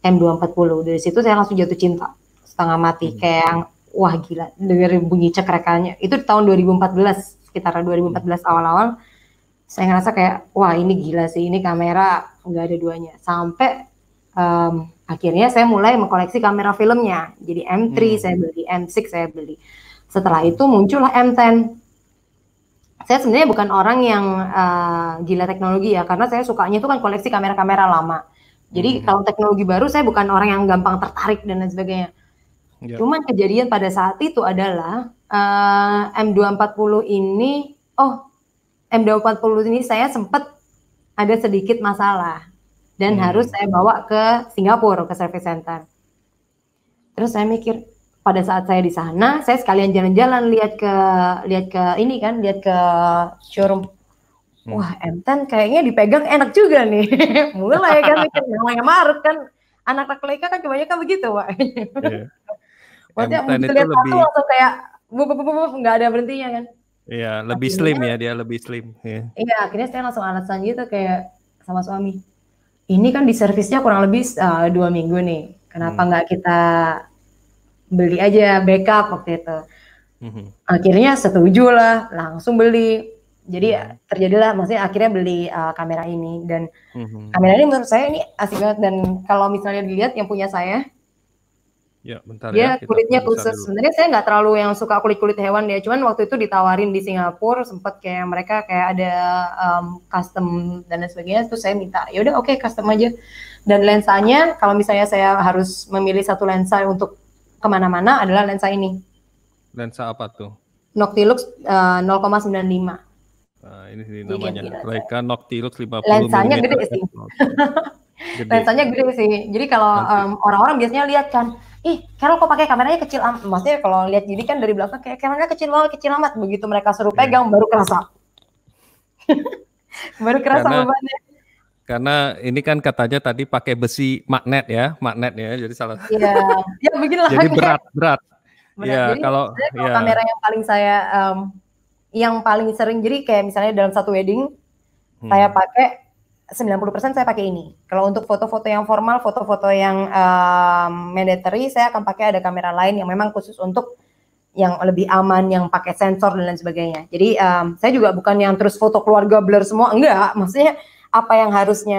M240. Dari situ saya langsung jatuh cinta setengah mati hmm. kayak yang wah gila dengar bunyi cekrekannya. Itu di tahun 2014 sekitar 2014 hmm. awal-awal saya ngerasa kayak wah ini gila sih ini kamera nggak ada duanya sampai um, akhirnya saya mulai mengkoleksi kamera filmnya. Jadi M3 hmm. saya beli, M6 saya beli. Setelah itu muncullah M10. Saya sebenarnya bukan orang yang uh, gila teknologi ya, karena saya sukanya itu kan koleksi kamera-kamera lama. Jadi hmm. kalau teknologi baru saya bukan orang yang gampang tertarik dan lain sebagainya. Yeah. Cuman kejadian pada saat itu adalah eh, uh, M240 ini, oh M240 ini saya sempat ada sedikit masalah dan hmm. harus saya bawa ke Singapura ke service center. Terus saya mikir pada saat saya di sana, saya sekalian jalan-jalan lihat ke lihat ke ini kan, lihat ke showroom. Hmm. Wah, M10 kayaknya dipegang enak juga nih. Mulai ya kan mikir namanya Marut kan anak laki-laki kan kebanyakan begitu, Pak. Yeah. Maksudnya M10 itu lebih langsung kayak nggak ada berhentinya kan. Iya, lebih akhirnya, slim ya dia, lebih slim. Iya, yeah. akhirnya saya langsung alasan gitu kayak sama suami ini kan di servisnya kurang lebih uh, dua minggu nih. Kenapa hmm. nggak hmm. kita beli aja backup waktu itu? Hmm. Akhirnya setuju lah, langsung beli. Jadi hmm. terjadilah, maksudnya akhirnya beli uh, kamera ini dan hmm. kamera ini menurut saya ini asik banget dan kalau misalnya dilihat yang punya saya Ya, bentar ya. ya kulitnya khusus. Sebenarnya saya nggak terlalu yang suka kulit-kulit hewan ya. Cuman waktu itu ditawarin di Singapura, sempat kayak mereka kayak ada um, custom dan lain sebagainya. Terus saya minta, ya udah oke okay, custom aja. Dan lensanya, kalau misalnya saya harus memilih satu lensa untuk kemana-mana adalah lensa ini. Lensa apa tuh? Noctilux uh, eh, 0,95. Nah, ini sih iya, namanya. Leica Noctilux 50 Lensanya mm. gede sih. Lensanya gede sih. Jadi kalau um, orang-orang biasanya lihat kan, ih Carol kok pakai kameranya kecil amat maksudnya kalau lihat jadi kan dari belakang kayak kameranya kecil banget kecil amat begitu mereka suruh iya. pegang baru kerasa baru kerasa karena, bebannya karena ini kan katanya tadi pakai besi magnet ya magnet ya jadi salah Iya, yeah. ya beginilah jadi berat berat Benar. Ya, jadi, kalau, kalau ya. kamera yang paling saya um, yang paling sering jadi kayak misalnya dalam satu wedding hmm. saya pakai 90% saya pakai ini. Kalau untuk foto-foto yang formal, foto-foto yang um, mandatory, saya akan pakai ada kamera lain yang memang khusus untuk yang lebih aman, yang pakai sensor dan lain sebagainya. Jadi um, saya juga bukan yang terus foto keluarga blur semua, enggak. Maksudnya apa yang harusnya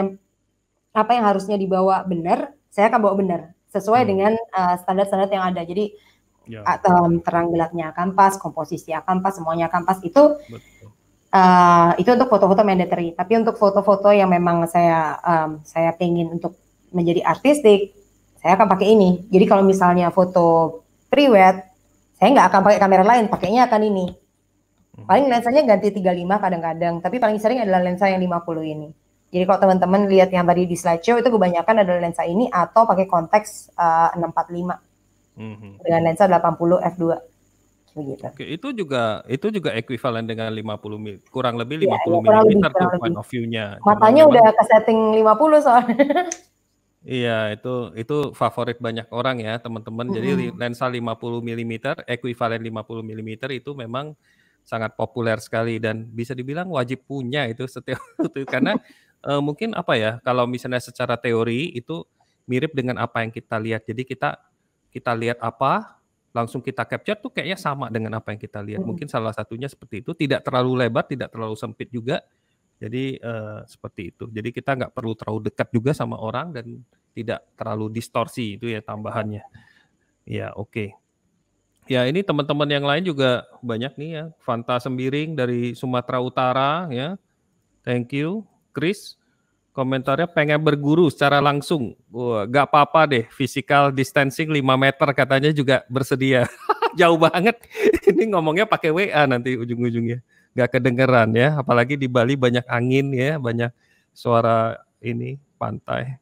apa yang harusnya dibawa benar, saya akan bawa benar sesuai hmm. dengan standar standar-standar yang ada. Jadi ya. um, terang gelapnya kampas, komposisi kampas, semuanya kampas itu Betul. Eh, itu untuk foto-foto mandatory. Tapi untuk foto-foto yang memang saya um, saya pengen untuk menjadi artistik, saya akan pakai ini. Jadi kalau misalnya foto pre saya nggak akan pakai kamera lain, pakainya akan ini. Hmm. Paling lensanya ganti 35 kadang-kadang, tapi paling sering adalah lensa yang 50 ini. Jadi kalau teman-teman lihat yang tadi di slideshow itu kebanyakan adalah lensa ini atau pakai konteks uh, 645 mm -hmm. dengan lensa 80 f2 begitu. Oke, itu juga itu juga ekuivalen dengan 50 mil, kurang lebih 50 ya, ya, mm tuh point of view-nya. Matanya Jadi, udah ke setting 50 soalnya. Iya, itu itu favorit banyak orang ya, teman-teman. Mm-hmm. Jadi lensa 50 mm, ekuivalen 50 mm itu memang sangat populer sekali dan bisa dibilang wajib punya itu setiap itu karena uh, mungkin apa ya, kalau misalnya secara teori itu mirip dengan apa yang kita lihat. Jadi kita kita lihat apa, langsung kita capture tuh kayaknya sama dengan apa yang kita lihat. Mungkin salah satunya seperti itu, tidak terlalu lebar, tidak terlalu sempit juga. Jadi uh, seperti itu. Jadi kita nggak perlu terlalu dekat juga sama orang dan tidak terlalu distorsi itu ya tambahannya. Ya oke. Okay. Ya ini teman-teman yang lain juga banyak nih ya. Fanta Sembiring dari Sumatera Utara ya. Thank you. Chris Komentarnya pengen berguru secara langsung. Wah, gak apa-apa deh, physical distancing 5 meter katanya juga bersedia. Jauh banget. Ini ngomongnya pakai WA nanti ujung-ujungnya. Gak kedengeran ya, apalagi di Bali banyak angin ya, banyak suara ini pantai.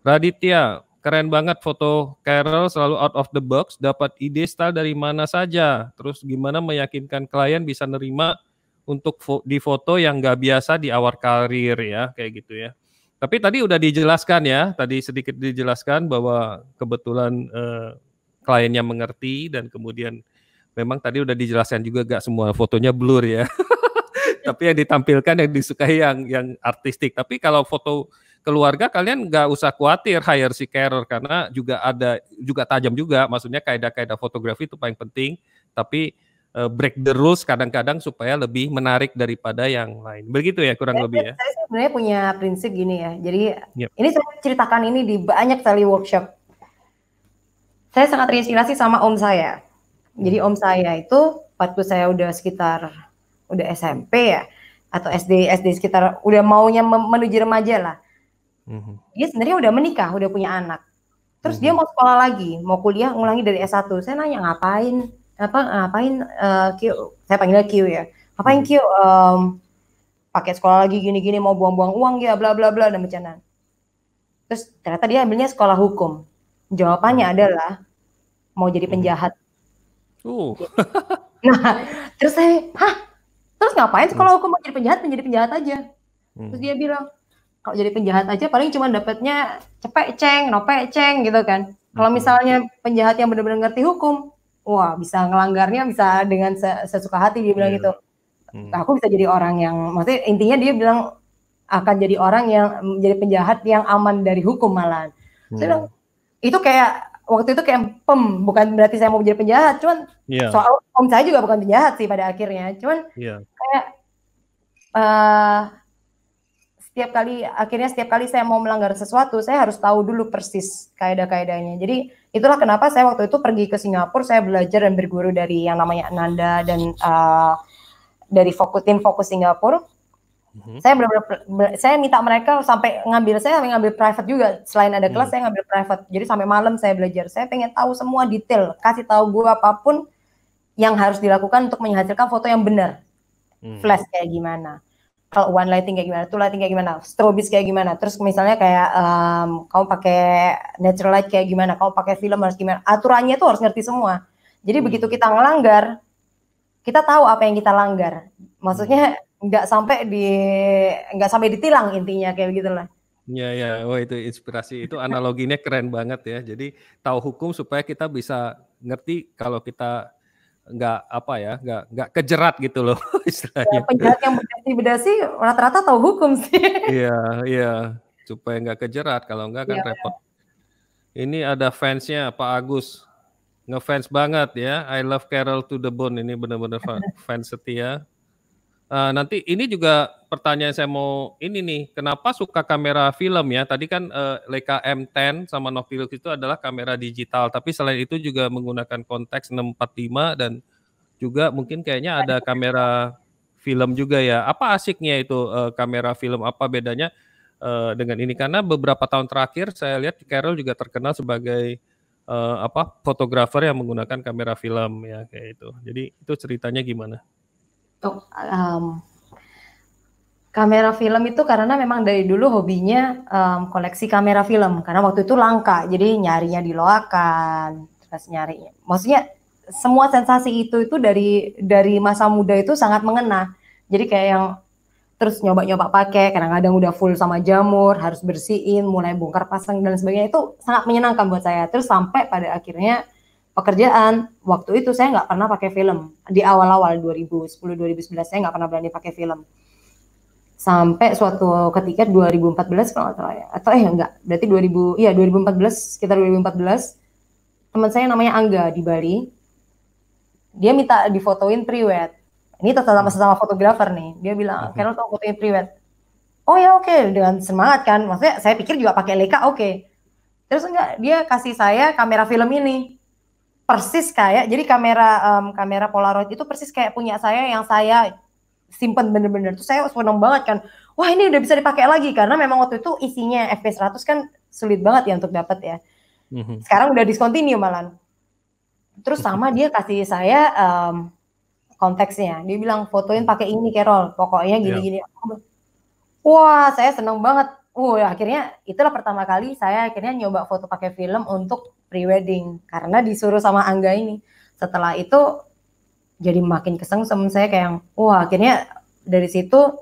Raditya, keren banget foto Carol selalu out of the box, dapat ide style dari mana saja. Terus gimana meyakinkan klien bisa nerima untuk fo di foto yang nggak biasa di awal karir ya kayak gitu ya. Tapi tadi udah dijelaskan ya, tadi sedikit dijelaskan bahwa kebetulan eh, kliennya mengerti dan kemudian memang tadi udah dijelaskan juga gak semua fotonya blur ya. Tapi yang ditampilkan yang disukai yang yang artistik. Tapi kalau foto keluarga kalian nggak usah khawatir hire si carer karena juga ada juga tajam juga. Maksudnya kaidah-kaidah fotografi itu paling penting. Tapi Eh, break the rules kadang-kadang supaya lebih menarik daripada yang lain. Begitu ya kurang saya, lebih ya. Saya sebenarnya punya prinsip gini ya. Jadi yep. Iya. ini saya ceritakan ini di banyak kali workshop. Saya sangat terinspirasi sama om saya. Jadi hmm. om saya itu waktu saya udah sekitar udah SMP ya atau SD SD sekitar udah maunya menuju remaja lah. Mm-hmm. sebenarnya udah menikah, udah punya anak. Terus mm-hmm. dia hmm. mau sekolah lagi, mau kuliah ngulangi dari S1. Saya nanya ngapain? apa ngapain uh, Q saya panggilnya Q ya ngapain hmm. Q um, pakai sekolah lagi gini-gini mau buang-buang uang ya bla bla bla dan bercanda terus ternyata dia ambilnya sekolah hukum jawabannya hmm. adalah mau jadi hmm. penjahat uh. Iya. nah terus saya hah terus ngapain sekolah hukum mau jadi penjahat menjadi penjahat aja terus dia bilang kalau jadi penjahat aja paling cuma dapatnya cepek ceng, nopek ceng gitu kan. Kalau misalnya penjahat yang benar-benar ngerti hukum, wah bisa ngelanggarnya bisa dengan sesuka hati dia bilang yeah. gitu. Hmm. Nah, aku bisa jadi orang yang maksudnya intinya dia bilang akan jadi orang yang menjadi penjahat yang aman dari hukum malahan. Yeah. Hmm. itu kayak waktu itu kayak pem bukan berarti saya mau menjadi penjahat cuman yeah. soal om saya juga bukan penjahat sih pada akhirnya cuman yeah. kayak uh, setiap kali akhirnya setiap kali saya mau melanggar sesuatu saya harus tahu dulu persis kaedah-kaedahnya jadi Itulah kenapa saya waktu itu pergi ke Singapura, saya belajar dan berguru dari yang namanya Nanda dan uh, dari fokus tim fokus Singapura. Mm-hmm. Saya benar saya minta mereka sampai ngambil saya sampai ngambil private juga. Selain ada kelas, mm saya ngambil private. Jadi sampai malam saya belajar. Saya pengen tahu semua detail, kasih tahu gue apapun yang harus dilakukan untuk menghasilkan foto yang benar. mm Flash kayak gimana kalau one lighting kayak gimana, two lighting kayak gimana, strobe kayak gimana, terus misalnya kayak um, kamu pakai natural light kayak gimana, kamu pakai film harus gimana, aturannya tuh harus ngerti semua. Jadi hmm. begitu kita ngelanggar, kita tahu apa yang kita langgar. Maksudnya nggak sampai di nggak sampai ditilang intinya kayak gitulah. Ya ya, wah itu inspirasi itu analoginya keren banget ya. Jadi tahu hukum supaya kita bisa ngerti kalau kita nggak apa ya nggak nggak kejerat gitu loh istilahnya. Ya, penjahat yang berdasi-berdasi rata-rata tahu hukum sih. Iya iya supaya nggak kejerat kalau nggak kan ya, repot. Ini ada fansnya Pak Agus ngefans banget ya I love Carol to the bone ini benar-benar fans setia. Uh, nanti ini juga pertanyaan saya mau ini nih, kenapa suka kamera film ya? Tadi kan uh, Leica M10 sama Noctilux itu adalah kamera digital, tapi selain itu juga menggunakan konteks 645 dan juga mungkin kayaknya iya, ada kan. kamera film juga ya. Apa asiknya itu uh, kamera film? Apa bedanya uh, dengan ini? Karena beberapa tahun terakhir saya lihat Carol juga terkenal sebagai uh, apa fotografer yang menggunakan kamera film ya kayak itu. Jadi itu ceritanya gimana? untuk um, kamera film itu karena memang dari dulu hobinya um, koleksi kamera film karena waktu itu langka jadi nyarinya di loakan terus nyarinya maksudnya semua sensasi itu itu dari dari masa muda itu sangat mengena jadi kayak yang terus nyoba-nyoba pakai kadang-kadang udah full sama jamur harus bersihin mulai bongkar pasang dan sebagainya itu sangat menyenangkan buat saya terus sampai pada akhirnya pekerjaan waktu itu saya nggak pernah pakai film di awal-awal 2010 2011 saya nggak pernah berani pakai film sampai suatu ketika 2014 kalau nggak salah ya atau eh enggak berarti 2000 iya 2014 sekitar 2014 teman saya namanya Angga di Bali dia minta difotoin priwet ini tetap sama fotografer nih dia bilang Kenal tau fotoin priwet oh ya oke okay. dengan semangat kan maksudnya saya pikir juga pakai Leica oke okay. terus enggak dia kasih saya kamera film ini persis kayak jadi kamera um, kamera Polaroid itu persis kayak punya saya yang saya simpen bener-bener tuh saya seneng banget kan wah ini udah bisa dipakai lagi karena memang waktu itu isinya FP100 kan sulit banget ya untuk dapat ya mhm. sekarang udah discontinue malan terus sama dia kasih saya um, konteksnya dia bilang fotoin pakai ini Carol pokoknya iya. gini-gini yeah. wah saya seneng banget uh akhirnya itulah pertama kali saya akhirnya nyoba foto pakai film untuk pre karena disuruh sama Angga ini. Setelah itu jadi makin kesengsem saya kayak yang wah akhirnya dari situ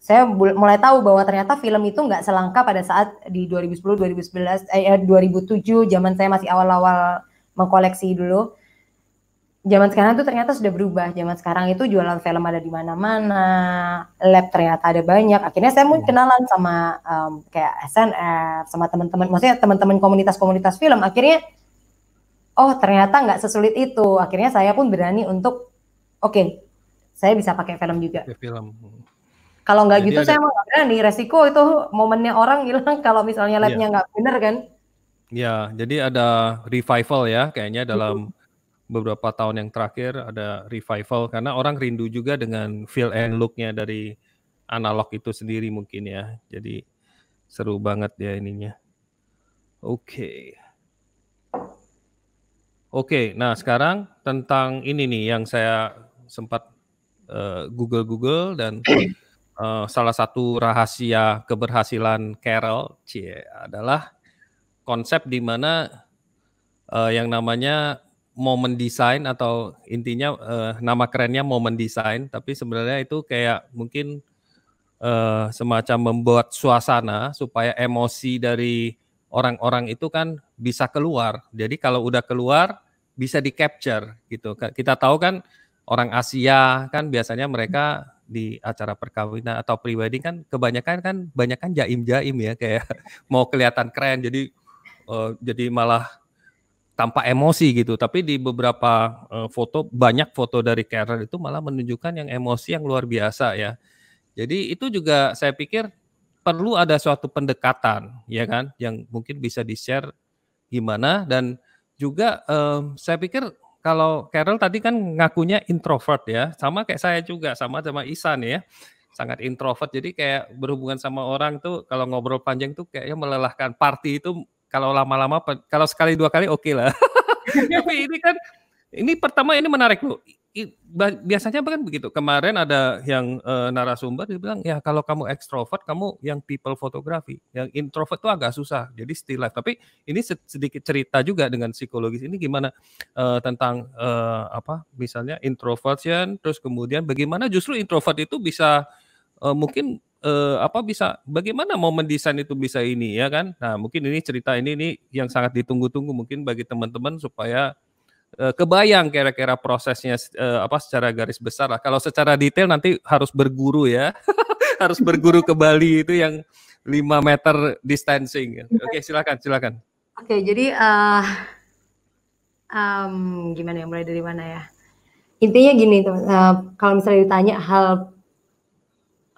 saya mulai tahu bahwa ternyata film itu nggak selangka pada saat di 2010 2011 eh 2007 eh, zaman saya masih awal-awal mengkoleksi dulu zaman sekarang itu ternyata sudah berubah. Zaman sekarang itu jualan film ada di mana-mana, lab ternyata ada banyak. Akhirnya saya mau iya. kenalan sama um, kayak SNF, sama teman-teman, maksudnya teman-teman komunitas-komunitas film. Akhirnya, oh ternyata nggak sesulit itu. Akhirnya saya pun berani untuk, oke, okay, saya bisa pakai film juga. Ya, film. Kalau nggak gitu ada... saya mau nggak berani. Resiko itu momennya orang hilang kalau misalnya iya. labnya nggak yeah. bener kan. Ya, jadi ada revival ya kayaknya dalam. Uh -huh beberapa tahun yang terakhir ada revival karena orang rindu juga dengan feel and looknya dari analog itu sendiri mungkin ya. Jadi seru banget ya ininya. Oke. Okay. Oke, okay, nah sekarang tentang ini nih yang saya sempat eh, Google-Google dan uh, salah satu rahasia keberhasilan Carol C adalah konsep di mana uh, yang namanya momen desain atau intinya uh, nama kerennya momen desain tapi sebenarnya itu kayak mungkin uh, semacam membuat suasana supaya emosi dari orang-orang itu kan bisa keluar jadi kalau udah keluar bisa di capture gitu kita tahu kan orang Asia kan biasanya mereka di acara perkawinan atau prewedding kan kebanyakan kan banyak kan jaim jaim ya kayak mau kelihatan keren jadi uh, jadi malah tanpa emosi gitu. Tapi di beberapa uh, foto banyak foto dari Karen itu malah menunjukkan yang emosi yang luar biasa ya. Jadi itu juga saya pikir perlu ada suatu pendekatan ya kan yang mungkin bisa di-share gimana dan juga um, saya pikir kalau Carol tadi kan ngakunya introvert ya sama kayak saya juga sama sama Isan ya sangat introvert jadi kayak berhubungan sama orang tuh kalau ngobrol panjang tuh kayaknya melelahkan party itu kalau lama-lama kalau sekali dua kali oke okay lah. Tapi ini kan ini pertama ini menarik loh. Biasanya kan begitu. Kemarin ada yang uh, narasumber dia bilang ya kalau kamu ekstrovert kamu yang people fotografi, yang introvert tuh agak susah. Jadi still life. Tapi ini sedikit cerita juga dengan psikologis ini gimana uh, tentang uh, apa misalnya introversion, terus kemudian bagaimana justru introvert itu bisa uh, mungkin eh, apa bisa bagaimana mau mendesain itu bisa ini ya kan? Nah, mungkin ini cerita ini ini yang sangat ditunggu-tunggu mungkin bagi teman-teman supaya eh, kebayang kira-kira prosesnya eh, apa secara garis besar lah. Kalau secara detail nanti harus berguru ya. harus berguru ke Bali itu yang 5 meter distancing. Oke, silakan, silakan. Oke, jadi uh, um, gimana ya mulai dari mana ya? Intinya gini tuh, eh, kalau misalnya ditanya hal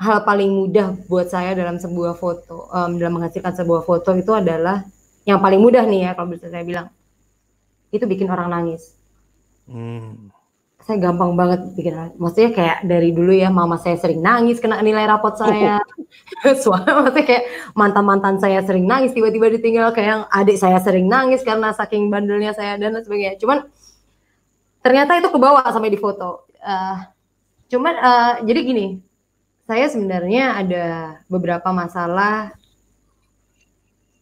hal paling mudah buat saya dalam sebuah foto um, dalam menghasilkan sebuah foto itu adalah yang paling mudah nih ya kalau bisa saya bilang itu bikin orang nangis hmm. saya gampang banget bikin maksudnya kayak dari dulu ya mama saya sering nangis kena nilai rapot saya suara maksudnya kayak mantan mantan saya sering nangis tiba-tiba ditinggal kayak yang adik saya sering nangis karena saking bandelnya saya dan sebagainya cuman ternyata itu kebawa sampai di foto uh, cuman uh, jadi gini saya sebenarnya ada beberapa masalah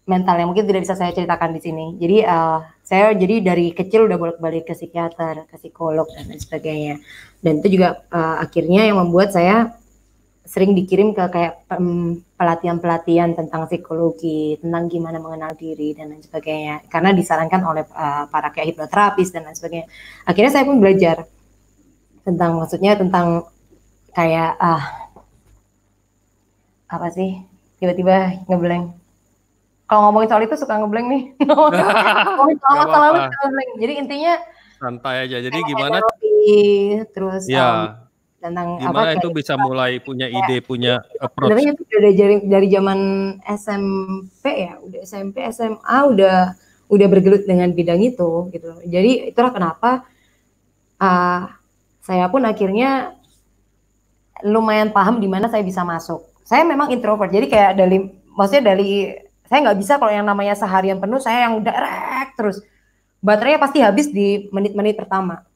mental yang mungkin tidak bisa saya ceritakan di sini. Jadi uh, saya jadi dari kecil udah bolak-balik ke psikiater, ke psikolog dan lain sebagainya. Dan itu juga uh, akhirnya yang membuat saya sering dikirim ke kayak pelatihan-pelatihan tentang psikologi, tentang gimana mengenal diri dan lain sebagainya. Karena disarankan oleh uh, para kayak hipnoterapis dan lain sebagainya. Akhirnya saya pun belajar tentang maksudnya tentang kayak uh, apa sih tiba-tiba ngeblank kalau ngomongin soal itu suka ngeblank nih ngomongin soal masa lalu ngeblank jadi intinya santai aja jadi gimana energi, terus ya um, tentang gimana apa, itu kayak, gitu. bisa mulai punya ide punya approach sebenarnya itu udah dari dari zaman SMP ya udah SMP SMA udah udah bergelut dengan bidang itu gitu jadi itulah kenapa uh, saya pun akhirnya lumayan paham di mana saya bisa masuk saya memang introvert jadi kayak dari maksudnya dari saya nggak bisa kalau yang namanya seharian penuh saya yang direct terus baterainya pasti habis di menit-menit pertama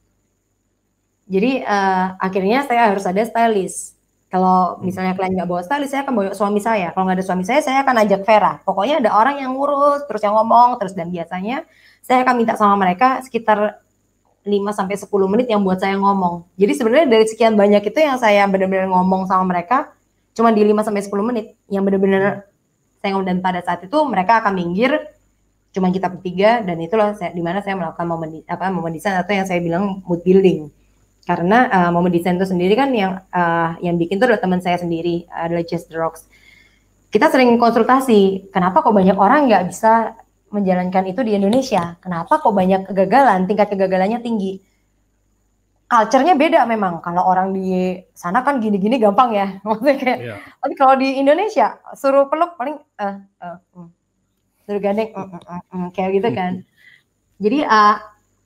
jadi uh, akhirnya saya harus ada stylist kalau hmm. misalnya kalian nggak bawa stylist saya akan bawa suami saya kalau nggak ada suami saya saya akan ajak Vera pokoknya ada orang yang ngurus terus yang ngomong terus dan biasanya saya akan minta sama mereka sekitar 5 sampai 10 menit yang buat saya ngomong. Jadi sebenarnya dari sekian banyak itu yang saya benar-benar ngomong sama mereka, cuma di 5 sampai 10 menit yang benar-benar saya dan pada saat itu mereka akan minggir cuma kita bertiga dan itulah saya dimana saya melakukan momen apa momen desain atau yang saya bilang mood building karena uh, momen desain itu sendiri kan yang uh, yang bikin itu adalah teman saya sendiri adalah Just Rocks kita sering konsultasi kenapa kok banyak orang nggak bisa menjalankan itu di Indonesia kenapa kok banyak kegagalan tingkat kegagalannya tinggi culture-nya beda memang. Kalau orang di sana kan gini-gini gampang ya. Maksudnya kayak. Yeah. Tapi kalau di Indonesia suruh peluk paling eh uh, uh, uh, suruh gandeng uh, uh, uh, uh, kayak gitu kan. Jadi uh,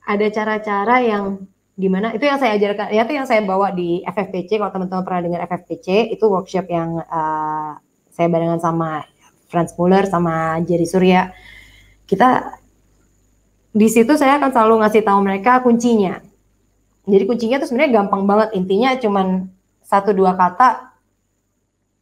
ada cara-cara yang dimana itu yang saya ajarkan ya itu yang saya bawa di FFPC kalau teman-teman pernah dengar FFPC itu workshop yang uh, saya barengan sama Franz Muller sama Jerry Surya kita di situ saya akan selalu ngasih tahu mereka kuncinya jadi kuncinya tuh sebenarnya gampang banget intinya cuman satu dua kata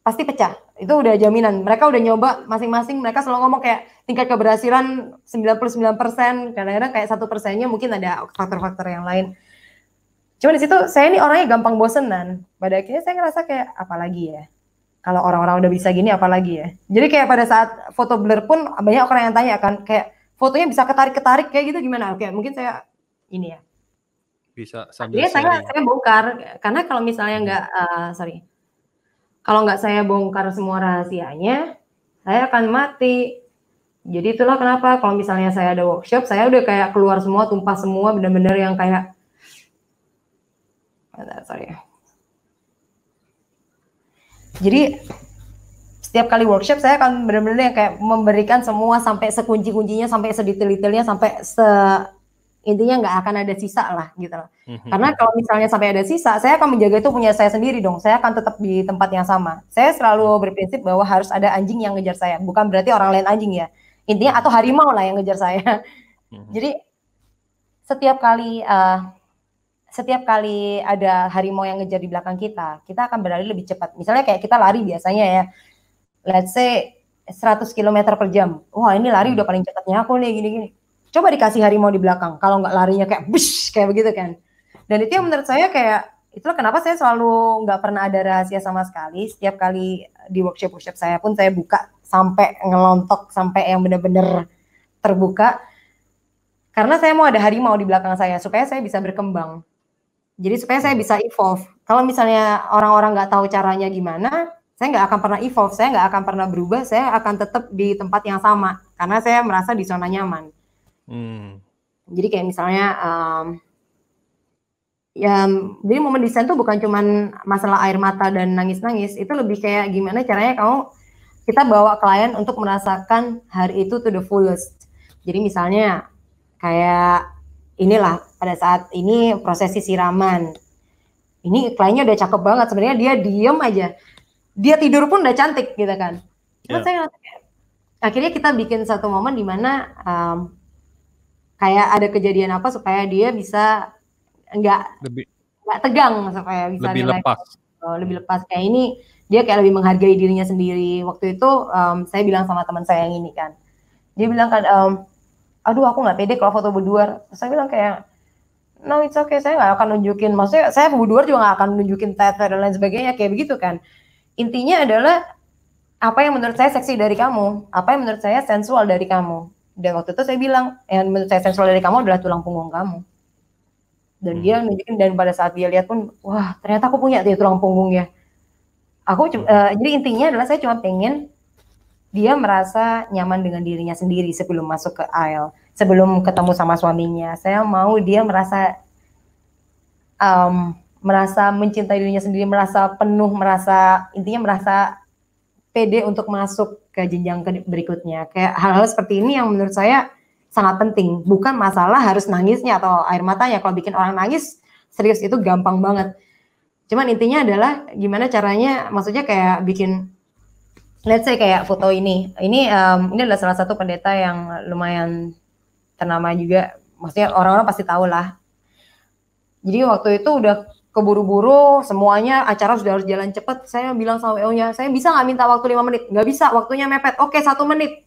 pasti pecah. Itu udah jaminan. Mereka udah nyoba masing-masing mereka selalu ngomong kayak tingkat keberhasilan 99%, kadang-kadang kayak satu persennya mungkin ada faktor-faktor yang lain. cuman di situ saya ini orangnya gampang bosenan. Pada akhirnya saya ngerasa kayak apalagi ya. Kalau orang-orang udah bisa gini apalagi ya. Jadi kayak pada saat foto blur pun banyak orang yang tanya kan kayak fotonya bisa ketarik-ketarik kayak gitu gimana? Oke, mungkin saya ini ya bisa sambil Jadi iya, saya saya bongkar karena kalau misalnya hmm. nggak uh, sorry kalau nggak saya bongkar semua rahasianya saya akan mati. Jadi itulah kenapa kalau misalnya saya ada workshop saya udah kayak keluar semua tumpah semua benar-benar yang kayak sorry. Jadi setiap kali workshop saya akan benar-benar yang kayak memberikan semua sampai sekunci-kuncinya sampai sedetail-detailnya sampai se intinya nggak akan ada sisa lah gitu loh. Mhm. Karena kalau misalnya sampai ada sisa, saya akan menjaga itu punya saya sendiri dong. Saya akan tetap di tempat yang sama. Saya selalu mhm. berprinsip bahwa harus ada anjing yang ngejar saya, bukan berarti orang lain anjing ya. Intinya atau harimau lah yang ngejar saya. Mhm. Jadi setiap kali uh, setiap kali ada harimau yang ngejar di belakang kita, kita akan berlari lebih cepat. Misalnya kayak kita lari biasanya ya. Let's say 100 km per jam. Wah ini lari udah paling cepatnya aku nih gini-gini Coba dikasih harimau di belakang, kalau nggak larinya kayak bus kayak begitu kan. Dan itu yang menurut saya kayak itulah kenapa saya selalu nggak pernah ada rahasia sama sekali. Setiap kali di workshop workshop saya pun saya buka sampai ngelontok sampai yang bener-bener terbuka. Karena saya mau ada harimau di belakang saya supaya saya bisa berkembang. Jadi supaya saya bisa evolve. Kalau misalnya orang-orang nggak tahu caranya gimana, saya nggak akan pernah evolve, saya nggak akan pernah berubah, saya akan tetap di tempat yang sama karena saya merasa di zona nyaman. Hmm. Jadi kayak misalnya um, ya jadi momen desain tuh bukan cuman masalah air mata dan nangis-nangis, itu lebih kayak gimana caranya kamu kita bawa klien untuk merasakan hari itu to the fullest. Jadi misalnya kayak inilah pada saat ini prosesi siraman. Ini kliennya udah cakep banget sebenarnya dia diem aja. Dia tidur pun udah cantik gitu kan. yeah. Iya. akhirnya kita bikin satu momen dimana um, ehm, kayak ada kejadian apa supaya dia bisa enggak lebih nggak tegang supaya bisa lebih nilai. lepas oh, lebih lepas kayak ini dia kayak lebih menghargai dirinya sendiri waktu itu um, saya bilang sama teman saya yang ini kan dia bilang kan um, aduh aku nggak pede kalau foto berdua saya bilang kayak no it's okay saya nggak akan nunjukin maksudnya saya berdua juga nggak akan nunjukin tattoo dan lain sebagainya kayak begitu kan intinya adalah apa yang menurut saya seksi dari kamu apa yang menurut saya sensual dari kamu dan waktu itu saya bilang yang menurut saya sensual dari kamu adalah tulang punggung kamu dan hmm. dia nunjukin dan pada saat dia lihat pun wah ternyata aku punya dia tulang punggung ya. aku uh, jadi intinya adalah saya cuma pengen dia merasa nyaman dengan dirinya sendiri sebelum masuk ke aisle sebelum ketemu sama suaminya saya mau dia merasa um, merasa mencintai dirinya sendiri merasa penuh merasa intinya merasa pede untuk masuk ke jenjang berikutnya. Kayak hal-hal seperti ini yang menurut saya sangat penting. Bukan masalah harus nangisnya atau air matanya. Kalau bikin orang nangis, serius itu gampang banget. Cuman intinya adalah gimana caranya, maksudnya kayak bikin, let's say kayak foto ini. Ini um, ini adalah salah satu pendeta yang lumayan ternama juga. Maksudnya orang-orang pasti tahu lah. Jadi waktu itu udah keburu-buru, semuanya acara sudah harus jalan cepat. Saya bilang sama WO-nya, saya bisa nggak minta waktu lima menit? Nggak bisa, waktunya mepet. Oke, satu menit.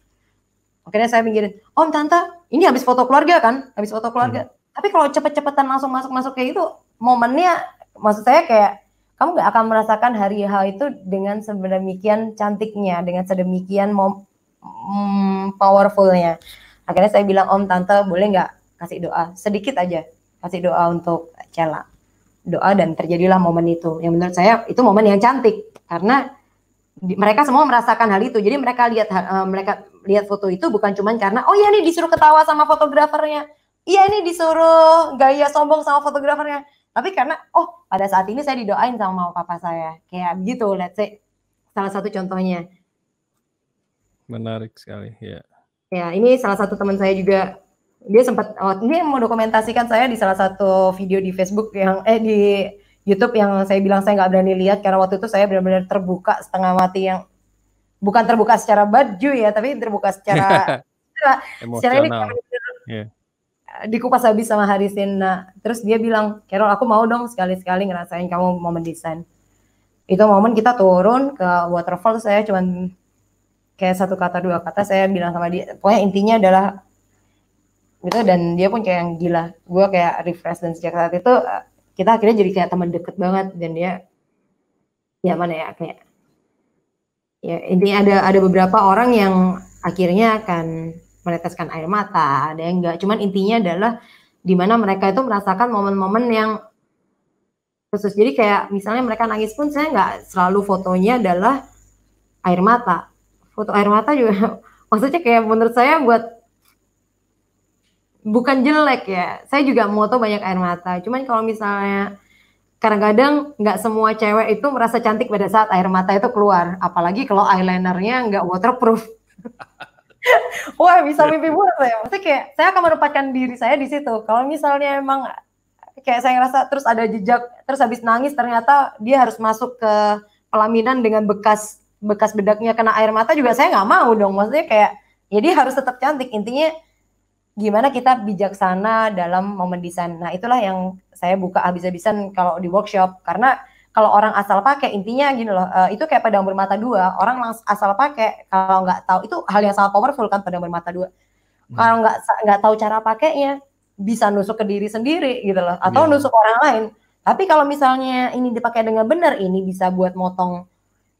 Akhirnya saya pinggirin, Om, oh, Tante, ini habis foto keluarga kan? Habis foto keluarga. Hmm. Tapi kalau cepet-cepetan langsung masuk-masuk kayak gitu, momennya, maksud saya kayak, kamu nggak akan merasakan hari hal itu dengan sedemikian cantiknya, dengan sedemikian mom, mm, powerfulnya. Akhirnya saya bilang, Om, Tante, boleh nggak kasih doa? Sedikit aja, kasih doa untuk Cela doa dan terjadilah momen itu. Yang menurut saya itu momen yang cantik karena mereka semua merasakan hal itu. Jadi mereka lihat uh, mereka lihat foto itu bukan cuma karena oh ya ini disuruh ketawa sama fotografernya. Iya ini disuruh gaya sombong sama fotografernya. Tapi karena oh pada saat ini saya didoain sama mau papa saya. Kayak gitu. let's say salah satu contohnya. Menarik sekali ya. Ya, ini salah satu teman saya juga dia sempat oh, ini mau dokumentasikan saya di salah satu video di Facebook yang eh di YouTube yang saya bilang saya nggak berani lihat karena waktu itu saya benar-benar terbuka setengah mati yang bukan terbuka secara baju ya tapi terbuka secara secara, ini yeah. Iya. dikupas habis sama Harisin nah, terus dia bilang Carol aku mau dong sekali-sekali ngerasain kamu momen desain itu momen kita turun ke waterfall saya cuman kayak satu kata dua kata saya bilang sama dia pokoknya intinya adalah gitu dan dia pun kayak yang gila gue kayak refresh dan sejak saat itu eh, kita akhirnya jadi kayak teman deket banget dan dia ya mana ya kayak ya ini ada ada beberapa orang yang akhirnya akan meneteskan air mata ada yang enggak cuman intinya adalah di mana mereka itu merasakan momen-momen yang khusus jadi kayak misalnya mereka nangis pun saya nggak selalu fotonya adalah air mata foto air mata juga maksudnya kayak menurut saya buat bukan jelek ya. Saya juga moto banyak air mata. Cuman kalau misalnya karena kadang nggak semua cewek itu merasa cantik pada saat air mata itu keluar. Apalagi kalau eyelinernya nggak waterproof. Wah bisa iya. mimpi buruk ya. Maksudnya kayak saya akan menempatkan diri saya di situ. Kalau misalnya emang kayak saya ngerasa terus ada jejak, terus habis nangis ternyata dia harus masuk ke pelaminan dengan bekas bekas bedaknya kena air mata juga saya nggak mau dong. Maksudnya kayak jadi ya harus tetap cantik. Intinya gimana kita bijaksana dalam momen desain. Nah, itulah yang saya buka habis-habisan kalau di workshop karena kalau orang asal pakai intinya gini loh, uh, itu kayak pedang bermata dua. Orang asal pakai kalau nggak tahu itu hal yang sangat powerful kan pedang bermata dua. Hmm. Kalau nggak nggak tahu cara pakainya bisa nusuk ke diri sendiri gitu loh atau yeah. nusuk orang lain. Tapi kalau misalnya ini dipakai dengan benar ini bisa buat motong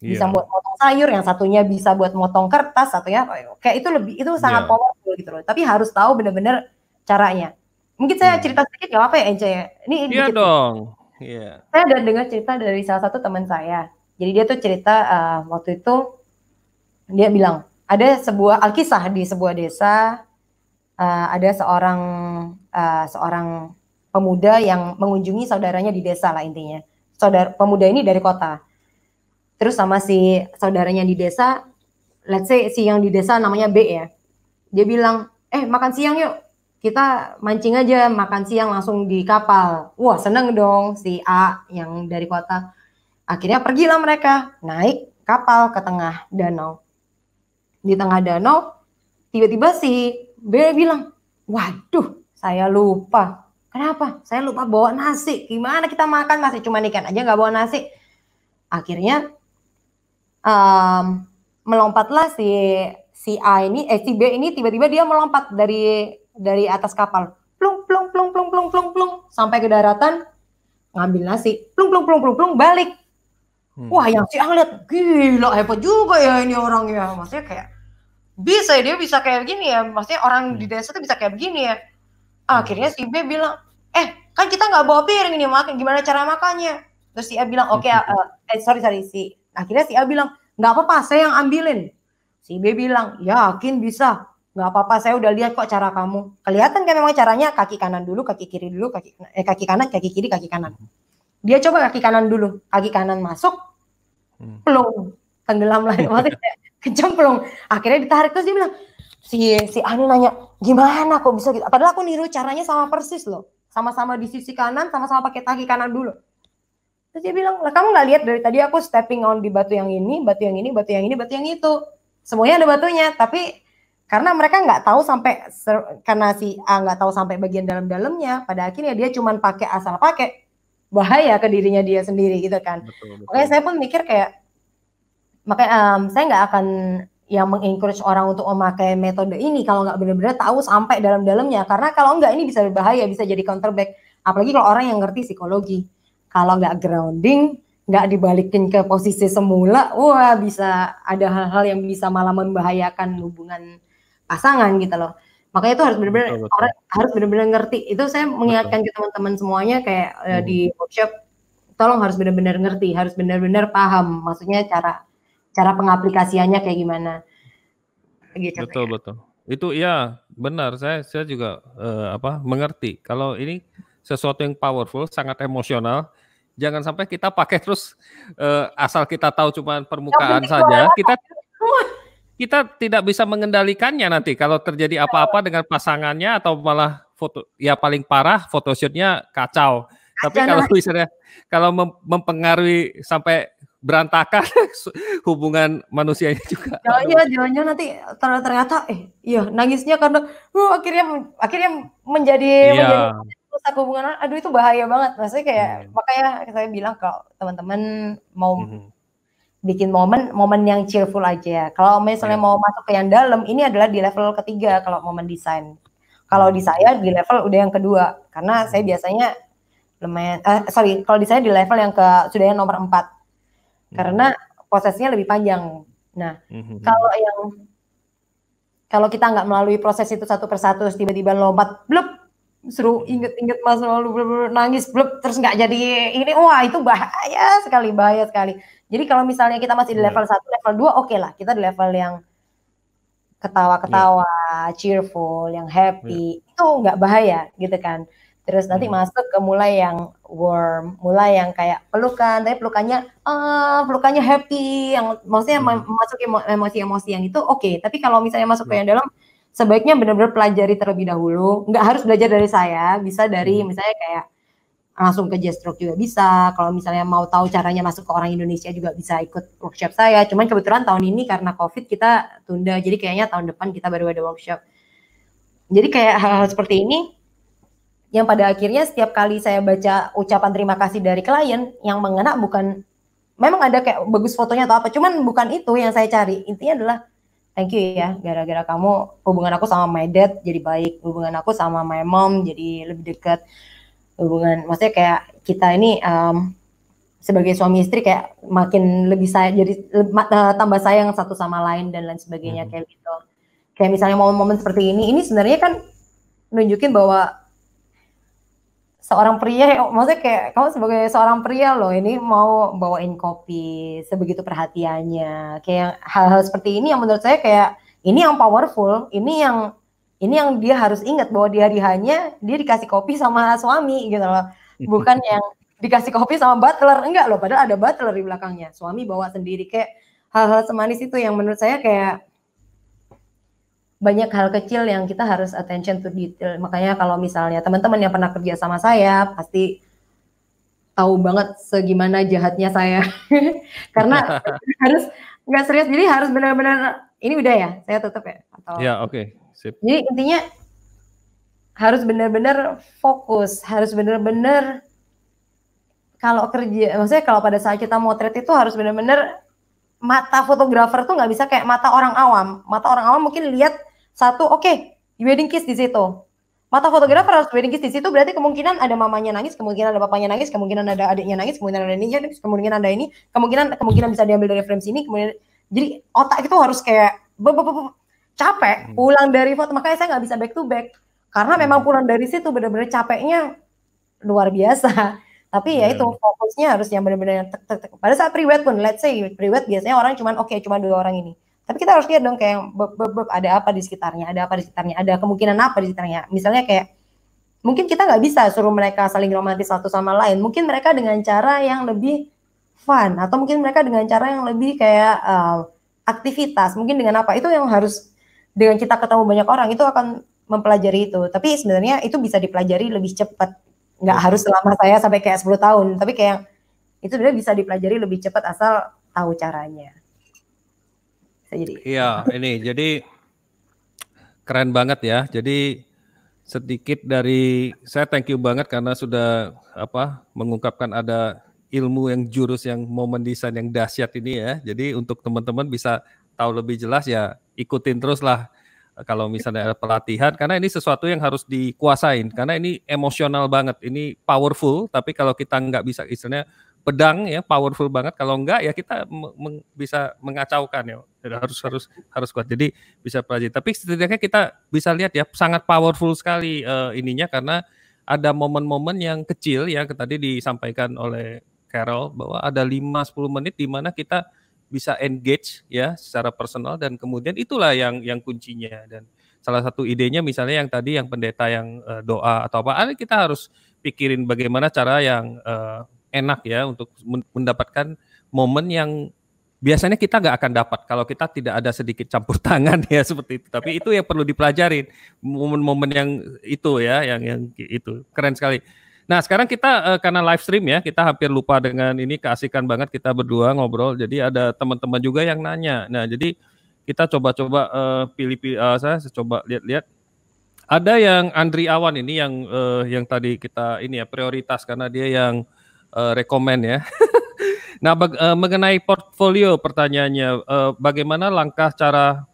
yeah. bisa buat motong sayur, yang satunya bisa buat motong kertas, satunya kayak itu lebih itu sangat yeah. powerful gitu loh. Tapi harus tahu benar-benar caranya. Mungkin saya yeah. cerita sedikit ya, apa ya Ence ya. Ini Iya yeah dong. Yeah. Saya udah dengar cerita dari salah satu teman saya. Jadi dia tuh cerita uh, waktu itu dia bilang ada sebuah alkisah di sebuah desa uh, ada seorang uh, seorang pemuda yang mengunjungi saudaranya di desa lah intinya. Saudara pemuda ini dari kota terus sama si saudaranya di desa let's say si yang di desa namanya B ya dia bilang eh makan siang yuk kita mancing aja makan siang langsung di kapal wah seneng dong si A yang dari kota akhirnya pergilah mereka naik kapal ke tengah danau di tengah danau tiba-tiba si B bilang waduh saya lupa kenapa saya lupa bawa nasi gimana kita makan masih cuma ikan aja nggak bawa nasi akhirnya um, melompatlah si si A ini eh si B ini tiba-tiba dia melompat dari dari atas kapal. Plung plung plung plung plung plung plung sampai ke daratan ngambil nasi. Plung plung plung plung plung balik. Hmm. Wah, yang si A lihat gila hebat juga ya ini orang ya. Maksudnya kayak bisa ya, dia bisa kayak begini ya. Maksudnya orang hmm. di desa tuh bisa kayak begini ya. Hmm. Akhirnya si B bilang, "Eh, kan kita nggak bawa piring ini makan. Gimana cara makannya?" Terus si A bilang, "Oke, okay, hmm. uh, eh, eh sorry sorry si Akhirnya si A bilang, nggak apa-apa, saya yang ambilin. Si B bilang, yakin bisa. Nggak apa-apa, saya udah lihat kok cara kamu. Kelihatan kan memang caranya kaki kanan dulu, kaki kiri dulu, kaki eh, kaki kanan, kaki kiri, kaki kanan. Dia coba kaki kanan dulu, kaki kanan masuk, hmm. pelung, tenggelam lagi, maksudnya Akhirnya ditarik terus dia bilang, si si Ani nanya gimana kok bisa gitu padahal aku niru caranya sama persis loh sama-sama di sisi kanan sama-sama pakai kaki kanan dulu Terus dia bilang, lah kamu nggak lihat dari tadi aku stepping on di batu yang ini, batu yang ini, batu yang ini, batu yang itu. Semuanya ada batunya, tapi karena mereka nggak tahu sampai karena si A nggak tahu sampai bagian dalam-dalamnya, pada akhirnya dia cuma pakai asal pakai bahaya ke dirinya dia sendiri gitu kan. oke saya pun mikir kayak makanya um, saya nggak akan yang mengencourage orang untuk memakai metode ini kalau nggak benar-benar tahu sampai dalam-dalamnya karena kalau nggak ini bisa berbahaya bisa jadi counterback apalagi kalau orang yang ngerti psikologi kalau nggak grounding nggak dibalikin ke posisi semula wah bisa ada hal-hal yang bisa malah membahayakan hubungan pasangan gitu loh makanya itu harus benar-benar orang harus benar-benar ngerti itu saya mengingatkan ke teman-teman semuanya kayak eh, hmm. di workshop tolong harus benar-benar ngerti harus benar-benar paham maksudnya cara cara pengaplikasiannya kayak gimana gitu betul ya. betul itu ya benar saya saya juga uh, apa mengerti kalau ini sesuatu yang powerful sangat emosional Jangan sampai kita pakai terus uh, asal kita tahu cuma permukaan saja. Kita kita tidak bisa mengendalikannya nanti kalau terjadi apa-apa dengan pasangannya atau malah foto ya paling parah photoshootnya kacau. Tapi kalau misalnya kalau mempengaruhi sampai berantakan hubungan manusianya juga. Ya, iya, jangan-jangan nanti ternyata eh iya nangisnya karena uh, akhirnya akhirnya menjadi, iya. menjadi pusat hubungan aduh itu bahaya banget maksudnya kayak hmm. makanya saya bilang kalau teman-teman mau hmm. bikin momen momen yang cheerful aja kalau misalnya hmm. mau masuk ke yang dalam ini adalah di level ketiga kalau momen desain kalau di hmm. saya di level udah yang kedua karena hmm. saya biasanya lumayan eh, sorry kalau di saya di level yang ke sudah yang nomor empat hmm. karena prosesnya lebih panjang nah hmm. hmm kalau yang kalau kita nggak melalui proses itu satu persatu tiba-tiba lompat blub seru inget-inget masa lalu blub, blub, nangis blub, terus nggak jadi ini wah itu bahaya sekali bahaya sekali jadi kalau misalnya kita masih di iya. level satu level dua oke okay lah kita di level yang ketawa-ketawa yeah. cheerful yang happy yeah. itu nggak bahaya gitu kan terus nanti hmm. masuk ke mulai yang warm mulai yang kayak pelukan tapi pelukannya ah pelukannya happy yang maksudnya hmm. masuk emosi-emosi yang itu oke okay. tapi kalau misalnya masuk ke iya. yang dalam sebaiknya benar-benar pelajari terlebih dahulu. Nggak harus belajar dari saya, bisa dari hmm. misalnya kayak langsung ke Jazzstroke juga bisa. Kalau misalnya mau tahu caranya masuk ke orang Indonesia juga bisa ikut workshop saya. Cuman kebetulan tahun ini karena COVID kita tunda, jadi kayaknya tahun depan kita baru ada workshop. Jadi kayak hal-hal seperti ini yang pada akhirnya setiap kali saya baca ucapan terima kasih dari klien yang mengena bukan memang ada kayak bagus fotonya atau apa, cuman bukan itu yang saya cari. Intinya adalah thank you ya gara-gara kamu hubungan aku sama my dad jadi baik hubungan aku sama my mom jadi lebih dekat hubungan maksudnya kayak kita ini um, sebagai suami istri kayak makin lebih saya jadi uh, tambah sayang satu sama lain dan lain sebagainya hmm. kayak gitu kayak misalnya momen-momen seperti ini ini sebenarnya kan nunjukin bahwa seorang pria maksudnya kayak kamu sebagai seorang pria loh ini mau bawain kopi sebegitu perhatiannya kayak hal-hal seperti ini yang menurut saya kayak ini yang powerful ini yang ini yang dia harus ingat bahwa di hari hanya dia dikasih kopi sama suami gitu loh bukan yang dikasih kopi sama butler enggak loh padahal ada butler di belakangnya suami bawa sendiri kayak hal-hal semanis itu yang menurut saya kayak banyak hal kecil yang kita harus attention to detail. Makanya kalau misalnya teman-teman yang pernah kerja sama saya pasti tahu banget segimana jahatnya saya. Karena harus nggak serius jadi harus benar-benar ini udah ya, saya tutup ya atau Ya, oke. Okay. Sip. Jadi intinya harus benar-benar fokus, harus benar-benar kalau kerja, maksudnya kalau pada saat kita motret itu harus benar-benar mata fotografer tuh nggak bisa kayak mata orang awam. Mata orang awam mungkin lihat satu, oke, okay, wedding kiss di situ. Mata fotografer harus wedding kiss di situ berarti kemungkinan ada mamanya nangis, kemungkinan ada papanya nangis, kemungkinan ada adiknya nangis, kemungkinan ada ini, kemungkinan ada ini, kemungkinan kemungkinan bisa diambil dari frame sini, kemudian jadi otak itu harus kayak be -be -be capek hmm. pulang dari foto makanya saya nggak bisa back to back karena hmm. memang pulang dari situ benar-benar capeknya luar biasa tapi ya itu iya. fokusnya harus yang benar-benar Pada saat private pun, let's say private biasanya orang cuma oke okay, cuma dua orang ini. Tapi kita harus lihat dong kayak beb, ada apa di sekitarnya, ada apa di sekitarnya, ada kemungkinan apa di sekitarnya. Misalnya kayak mungkin kita nggak bisa suruh mereka saling romantis satu sama lain. Mungkin mereka dengan cara yang lebih fun atau mungkin mereka dengan cara yang lebih kayak uh, aktivitas. Mungkin dengan apa itu yang harus dengan kita ketemu banyak orang itu akan mempelajari itu. Tapi sebenarnya itu bisa dipelajari lebih cepat nggak gitu. harus selama saya sampai kayak 10 tahun tapi kayak itu sebenarnya bisa dipelajari lebih cepat asal tahu caranya jadi iya ini jadi keren banget ya jadi sedikit dari saya thank you banget karena sudah apa mengungkapkan ada ilmu yang jurus yang momen desain yang dahsyat ini ya jadi untuk teman-teman bisa tahu lebih jelas ya ikutin terus lah kalau misalnya ada pelatihan karena ini sesuatu yang harus dikuasain karena ini emosional banget ini powerful tapi kalau kita nggak bisa istilahnya pedang ya powerful banget kalau nggak ya kita meng, bisa mengacaukan ya harus harus harus kuat jadi bisa pelajari tapi setidaknya kita bisa lihat ya sangat powerful sekali uh, ininya karena ada momen-momen yang kecil ya tadi disampaikan oleh Carol bahwa ada 5 10 menit di mana kita bisa engage ya secara personal dan kemudian itulah yang yang kuncinya dan salah satu idenya misalnya yang tadi yang pendeta yang uh, doa atau apa ada kita harus pikirin bagaimana cara yang uh, enak ya untuk mendapatkan momen yang biasanya kita nggak akan dapat kalau kita tidak ada sedikit campur tangan ya seperti itu tapi itu yang perlu dipelajarin momen-momen yang itu ya yang yang itu keren sekali Nah, sekarang kita uh, karena live stream ya, kita hampir lupa dengan ini keasikan banget kita berdua ngobrol. Jadi ada teman-teman juga yang nanya. Nah, jadi kita coba-coba pilih-pilih eh, pilih, uh, saya coba lihat-lihat. Ada yang Andri Awan ini yang uh, yang tadi kita ini ya prioritas karena dia yang uh, rekomend ya. nah, bag, uh, mengenai portfolio pertanyaannya uh, bagaimana langkah cara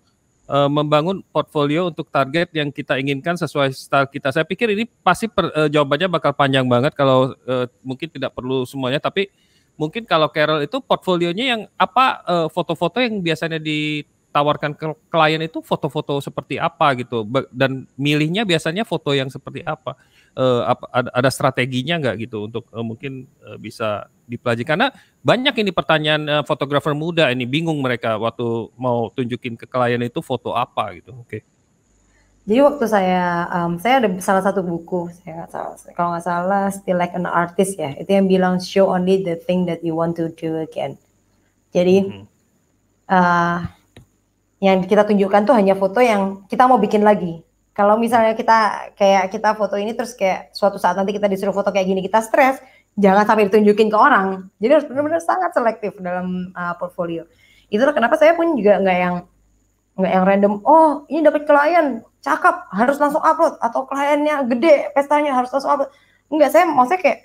uh, membangun portfolio untuk target yang kita inginkan sesuai style kita. Saya pikir ini pasti per, uh, jawabannya bakal panjang banget kalau uh, mungkin tidak perlu semuanya tapi mungkin kalau Carol itu portfolionya yang apa foto-foto uh, yang biasanya ditawarkan ke klien itu foto-foto seperti apa gitu dan milihnya biasanya foto yang seperti apa uh, apa, ada strateginya nggak gitu untuk uh, mungkin uh, bisa dipelajari karena banyak ini pertanyaan fotografer muda ini bingung mereka waktu mau tunjukin ke klien itu foto apa gitu oke okay. jadi waktu saya um, saya ada salah satu buku saya gak salah, kalau nggak salah Still Like an Artist ya itu yang bilang show only the thing that you want to do again jadi mm -hmm. uh, yang kita tunjukkan tuh hanya foto yang kita mau bikin lagi kalau misalnya kita kayak kita foto ini terus kayak suatu saat nanti kita disuruh foto kayak gini kita stres jangan sampai ditunjukin ke orang jadi harus benar-benar sangat selektif dalam uh, portfolio itu kenapa saya pun juga nggak yang nggak yang random oh ini dapat klien cakep harus langsung upload atau kliennya gede pestanya harus langsung upload enggak saya maksudnya kayak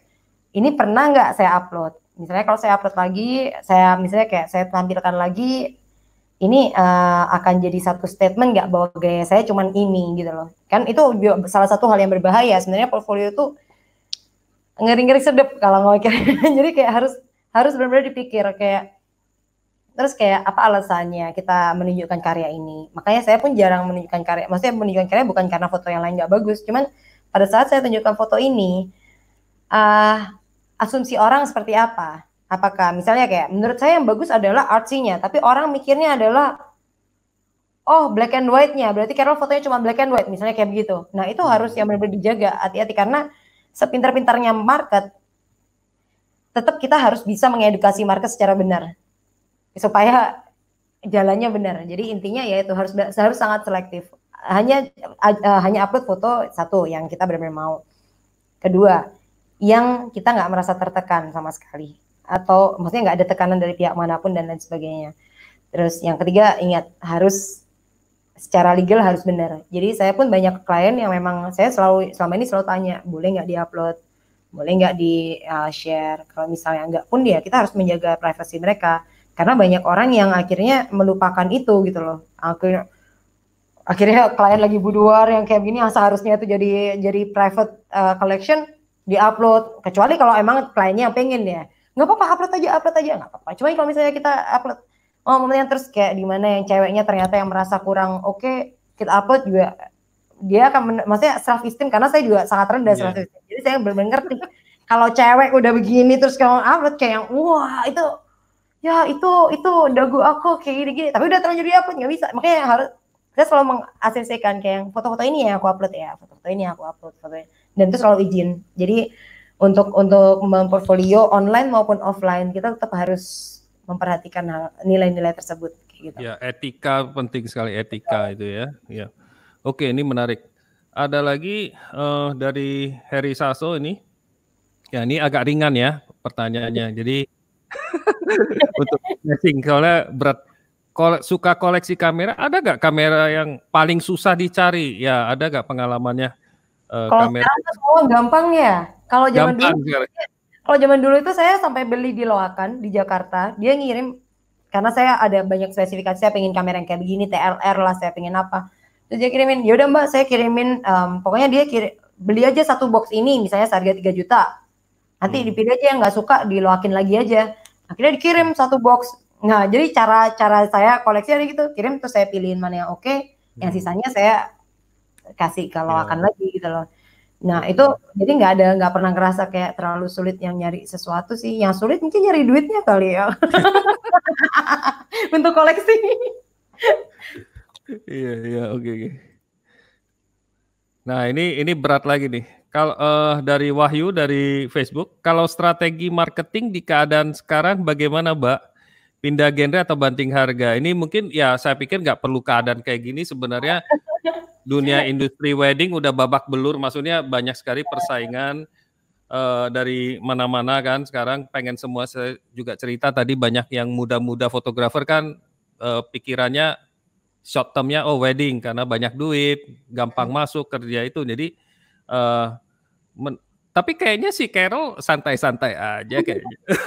ini pernah nggak saya upload misalnya kalau saya upload lagi saya misalnya kayak saya tampilkan lagi ini uh, akan jadi satu statement nggak bahwa gaya saya cuma ini gitu loh kan itu salah satu hal yang berbahaya sebenarnya portfolio itu ngeri-ngeri sedep kalau ngomongin jadi kayak harus harus benar-benar dipikir kayak terus kayak apa alasannya kita menunjukkan karya ini makanya saya pun jarang menunjukkan karya maksudnya menunjukkan karya bukan karena foto yang lain nggak bagus cuman pada saat saya tunjukkan foto ini uh, asumsi orang seperti apa Apakah misalnya kayak menurut saya yang bagus adalah artsy-nya, tapi orang mikirnya adalah oh black and white-nya, berarti Carol fotonya cuma black and white, misalnya kayak begitu. Nah itu harus yang benar-benar dijaga, hati-hati karena sepintar-pintarnya market, tetap kita harus bisa mengedukasi market secara benar supaya jalannya benar. Jadi intinya ya itu harus harus sangat selektif. Hanya uh, hanya upload foto satu yang kita benar-benar mau. Kedua, yang kita nggak merasa tertekan sama sekali atau maksudnya nggak ada tekanan dari pihak manapun dan lain sebagainya. Terus yang ketiga ingat harus secara legal harus benar. Jadi saya pun banyak klien yang memang saya selalu selama ini selalu tanya boleh nggak diupload, boleh nggak di uh, share. Kalau misalnya nggak pun dia ya kita harus menjaga privasi mereka karena banyak orang yang akhirnya melupakan itu gitu loh. Akhirnya akhirnya klien lagi buduar yang kayak gini yang seharusnya itu jadi jadi private uh, collection diupload kecuali kalau emang kliennya pengen ya nggak apa-apa upload aja upload aja nggak apa-apa cuma kalau misalnya kita upload oh momennya terus kayak di mana yang ceweknya ternyata yang merasa kurang oke okay, kita upload juga dia akan maksudnya self esteem karena saya juga sangat rendah yeah. self esteem jadi saya benar-benar ngerti kalau cewek udah begini terus kalau upload kayak yang wah itu ya itu itu dagu aku kayak gini gini tapi udah terlanjur di upload nggak bisa makanya harus saya selalu mengasesikan kayak yang foto-foto ini ya aku upload ya foto-foto ini aku upload foto dan terus selalu izin jadi untuk untuk memportfolio online maupun offline kita tetap harus memperhatikan nilai-nilai tersebut gitu. Ya, etika penting sekali etika itu ya. Ya. Oke, ini menarik. Ada lagi uh, dari Heri Saso ini. Ya, ini agak ringan ya pertanyaannya. Iya. Jadi untuk matching soalnya berat kole, suka koleksi kamera, ada gak kamera yang paling susah dicari? Ya, ada gak pengalamannya? Uh, kamera. semua gampang ya kalau zaman dulu, ya, kalau zaman dulu itu saya sampai beli di Loakan di Jakarta, dia ngirim karena saya ada banyak spesifikasi, saya pengen kamera yang kayak begini, TLR lah, saya pengen apa. Terus dia kirimin, ya udah mbak, saya kirimin, um, pokoknya dia kirim, beli aja satu box ini, misalnya harga 3 juta. Nanti hmm. dipilih aja yang nggak suka, di Loakin lagi aja. Akhirnya dikirim satu box. Nah, jadi cara cara saya koleksi ada gitu, kirim terus saya pilihin mana yang oke, okay, hmm. yang sisanya saya kasih kalau ya. akan lagi gitu loh. Nah itu jadi nggak ada nggak pernah ngerasa kayak terlalu sulit yang nyari sesuatu sih. Yang sulit mungkin nyari duitnya kali ya untuk koleksi. iya iya oke oke. Nah ini ini berat lagi nih. Kalau uh, eh, dari Wahyu dari Facebook, kalau strategi marketing di keadaan sekarang bagaimana Mbak? pindah genre atau banting harga. Ini mungkin ya saya pikir nggak perlu keadaan kayak gini sebenarnya dunia industri wedding udah babak belur, maksudnya banyak sekali persaingan uh, dari mana-mana kan. Sekarang pengen semua saya juga cerita tadi banyak yang muda-muda fotografer kan uh, pikirannya short termnya oh wedding karena banyak duit, gampang hmm. masuk kerja itu. Jadi uh, tapi kayaknya si Carol santai-santai aja kayaknya.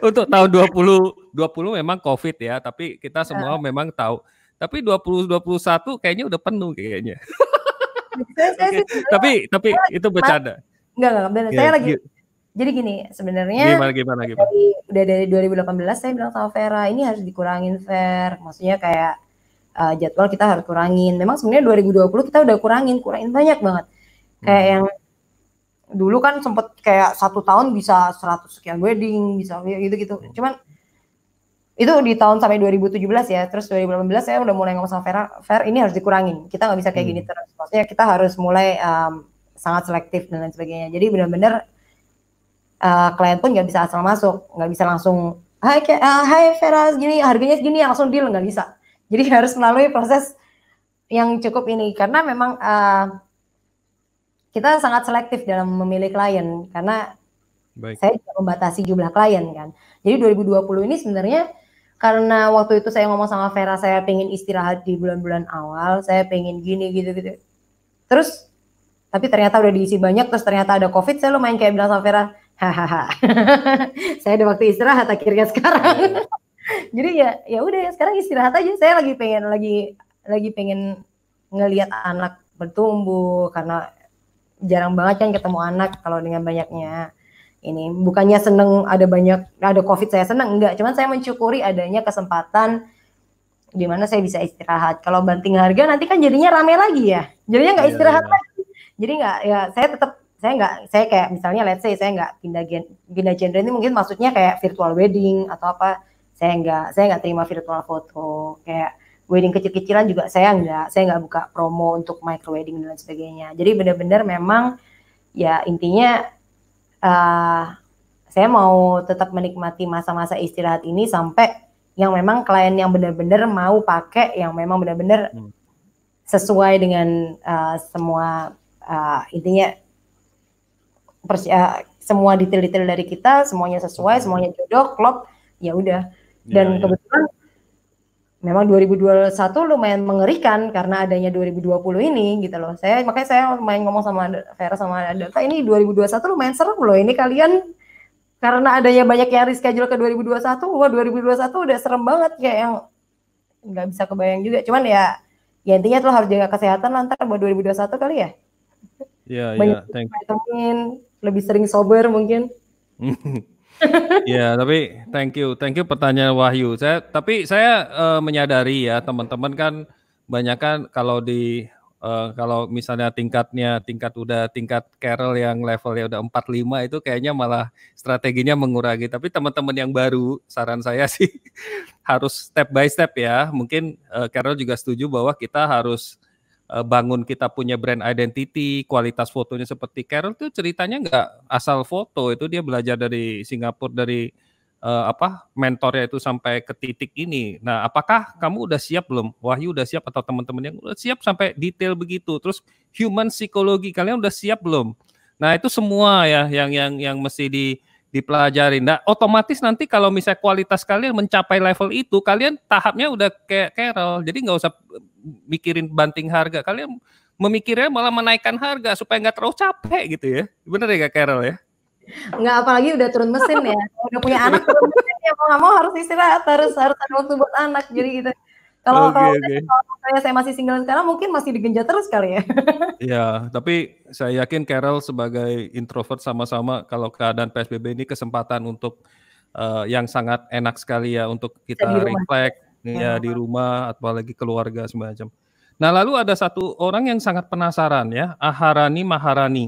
untuk tahun 20 20 memang Covid ya, tapi kita iya. semua nah. memang tahu. Tapi 2021 kayaknya udah penuh kayaknya. okay. tapi tapi itu bercanda. Enggak enggak, enggak. saya iya, lagi jadi gini, sebenarnya gimana, gimana, gimana. Dari, udah dari 2018 saya bilang sama Vera, ini harus dikurangin Ver. Maksudnya kayak uh, jadwal kita harus kurangin. Memang sebenarnya 2020 kita udah kurangin, kurangin banyak banget. Kayak hmm. yang dulu kan sempet kayak satu tahun bisa 100 sekian wedding bisa gitu gitu cuman itu di tahun sampai 2017 ya terus 2018 saya udah mulai ngomong sama Vera Vera ini harus dikurangin kita nggak bisa kayak hmm. gini terus maksudnya kita harus mulai um, sangat selektif dan lain sebagainya jadi benar-benar uh, klien pun nggak bisa asal masuk nggak bisa langsung Hai uh, Hai Vera gini harganya gini langsung deal nggak bisa jadi harus melalui proses yang cukup ini karena memang uh, kita sangat selektif dalam memilih klien karena Baik. saya juga membatasi jumlah klien kan. Jadi 2020 ini sebenarnya karena waktu itu saya ngomong sama Vera saya pengen istirahat di bulan-bulan awal, saya pengen gini gitu-gitu. Terus tapi ternyata udah diisi banyak terus ternyata ada covid saya lumayan kayak bilang sama Vera hahaha saya ada waktu istirahat akhirnya sekarang iya. jadi ya ya udah sekarang istirahat aja saya lagi pengen lagi lagi pengen ngelihat anak bertumbuh karena jarang banget kan ketemu anak kalau dengan banyaknya ini bukannya seneng ada banyak ada covid saya seneng enggak cuman saya mencukuri adanya kesempatan di mana saya bisa istirahat kalau banting harga nanti kan jadinya rame lagi ya jadinya nggak iya, istirahat iya. lagi jadi nggak ya saya tetap saya nggak saya kayak misalnya let's say saya nggak pindah gen, pindah genre ini mungkin maksudnya kayak virtual wedding atau apa saya nggak saya nggak terima virtual foto kayak wedding kecil-kecilan juga saya enggak, saya enggak buka promo untuk micro wedding dan sebagainya jadi benar-benar memang ya intinya uh, saya mau tetap menikmati masa-masa istirahat ini sampai yang memang klien yang benar-benar mau pakai yang memang benar-benar hmm. sesuai dengan uh, semua uh, intinya uh, semua detail-detail dari kita semuanya sesuai hmm. semuanya jodoh klop ya udah dan ya, kebetulan memang 2021 lumayan mengerikan karena adanya 2020 ini gitu loh. Saya makanya saya main ngomong sama Vera sama Data ini 2021 lumayan serem loh. Ini kalian karena adanya banyak yang reschedule ke 2021, wah 2021 udah serem banget kayak yang nggak bisa kebayang juga. Cuman ya ya intinya tuh harus jaga kesehatan lantar buat 2021 kali ya. Iya, yeah, iya, yeah, thank you. lebih sering sober mungkin. Iya, tapi thank you, thank you pertanyaan Wahyu. Saya tapi saya uh, menyadari ya teman-teman kan banyak kan kalau di uh, kalau misalnya tingkatnya tingkat udah tingkat Carol yang levelnya udah 45 itu kayaknya malah strateginya mengurangi. Tapi teman-teman yang baru saran saya sih harus step by step ya. Mungkin uh, eh, Carol juga setuju bahwa kita harus Eh, bangun kita punya brand identity, kualitas fotonya seperti Carol itu ceritanya nggak asal foto itu dia belajar dari Singapura dari uh, apa mentornya itu sampai ke titik ini. Nah, apakah kamu udah siap belum? Wahyu udah siap atau teman-teman yang udah siap sampai detail begitu? Terus human psikologi kalian udah siap belum? Nah, itu semua ya yang yang yang mesti di dipelajari. Nah, otomatis nanti kalau misalnya kualitas kalian mencapai level itu, kalian tahapnya udah kayak Carol. Jadi nggak usah mm, mikirin banting harga. Kalian memikirnya malah menaikkan harga supaya nggak terlalu capek gitu ya. Bener ya Kak Carol ya? Nggak, apalagi udah turun mesin ya. udah punya anak turun mesin ya. mau nggak mau harus istirahat, harus harus ada waktu buat anak. Jadi gitu. Kalau okay, okay. saya, masih single sekarang mungkin masih digenjot terus kali ya. Iya, tapi saya yakin Carol sebagai introvert sama-sama kalau keadaan PSBB ini kesempatan untuk uh, yang sangat enak sekali ya untuk kita reflect ya, ya di rumah apalagi keluarga semacam. Nah, lalu ada satu orang yang sangat penasaran ya, Aharani Maharani.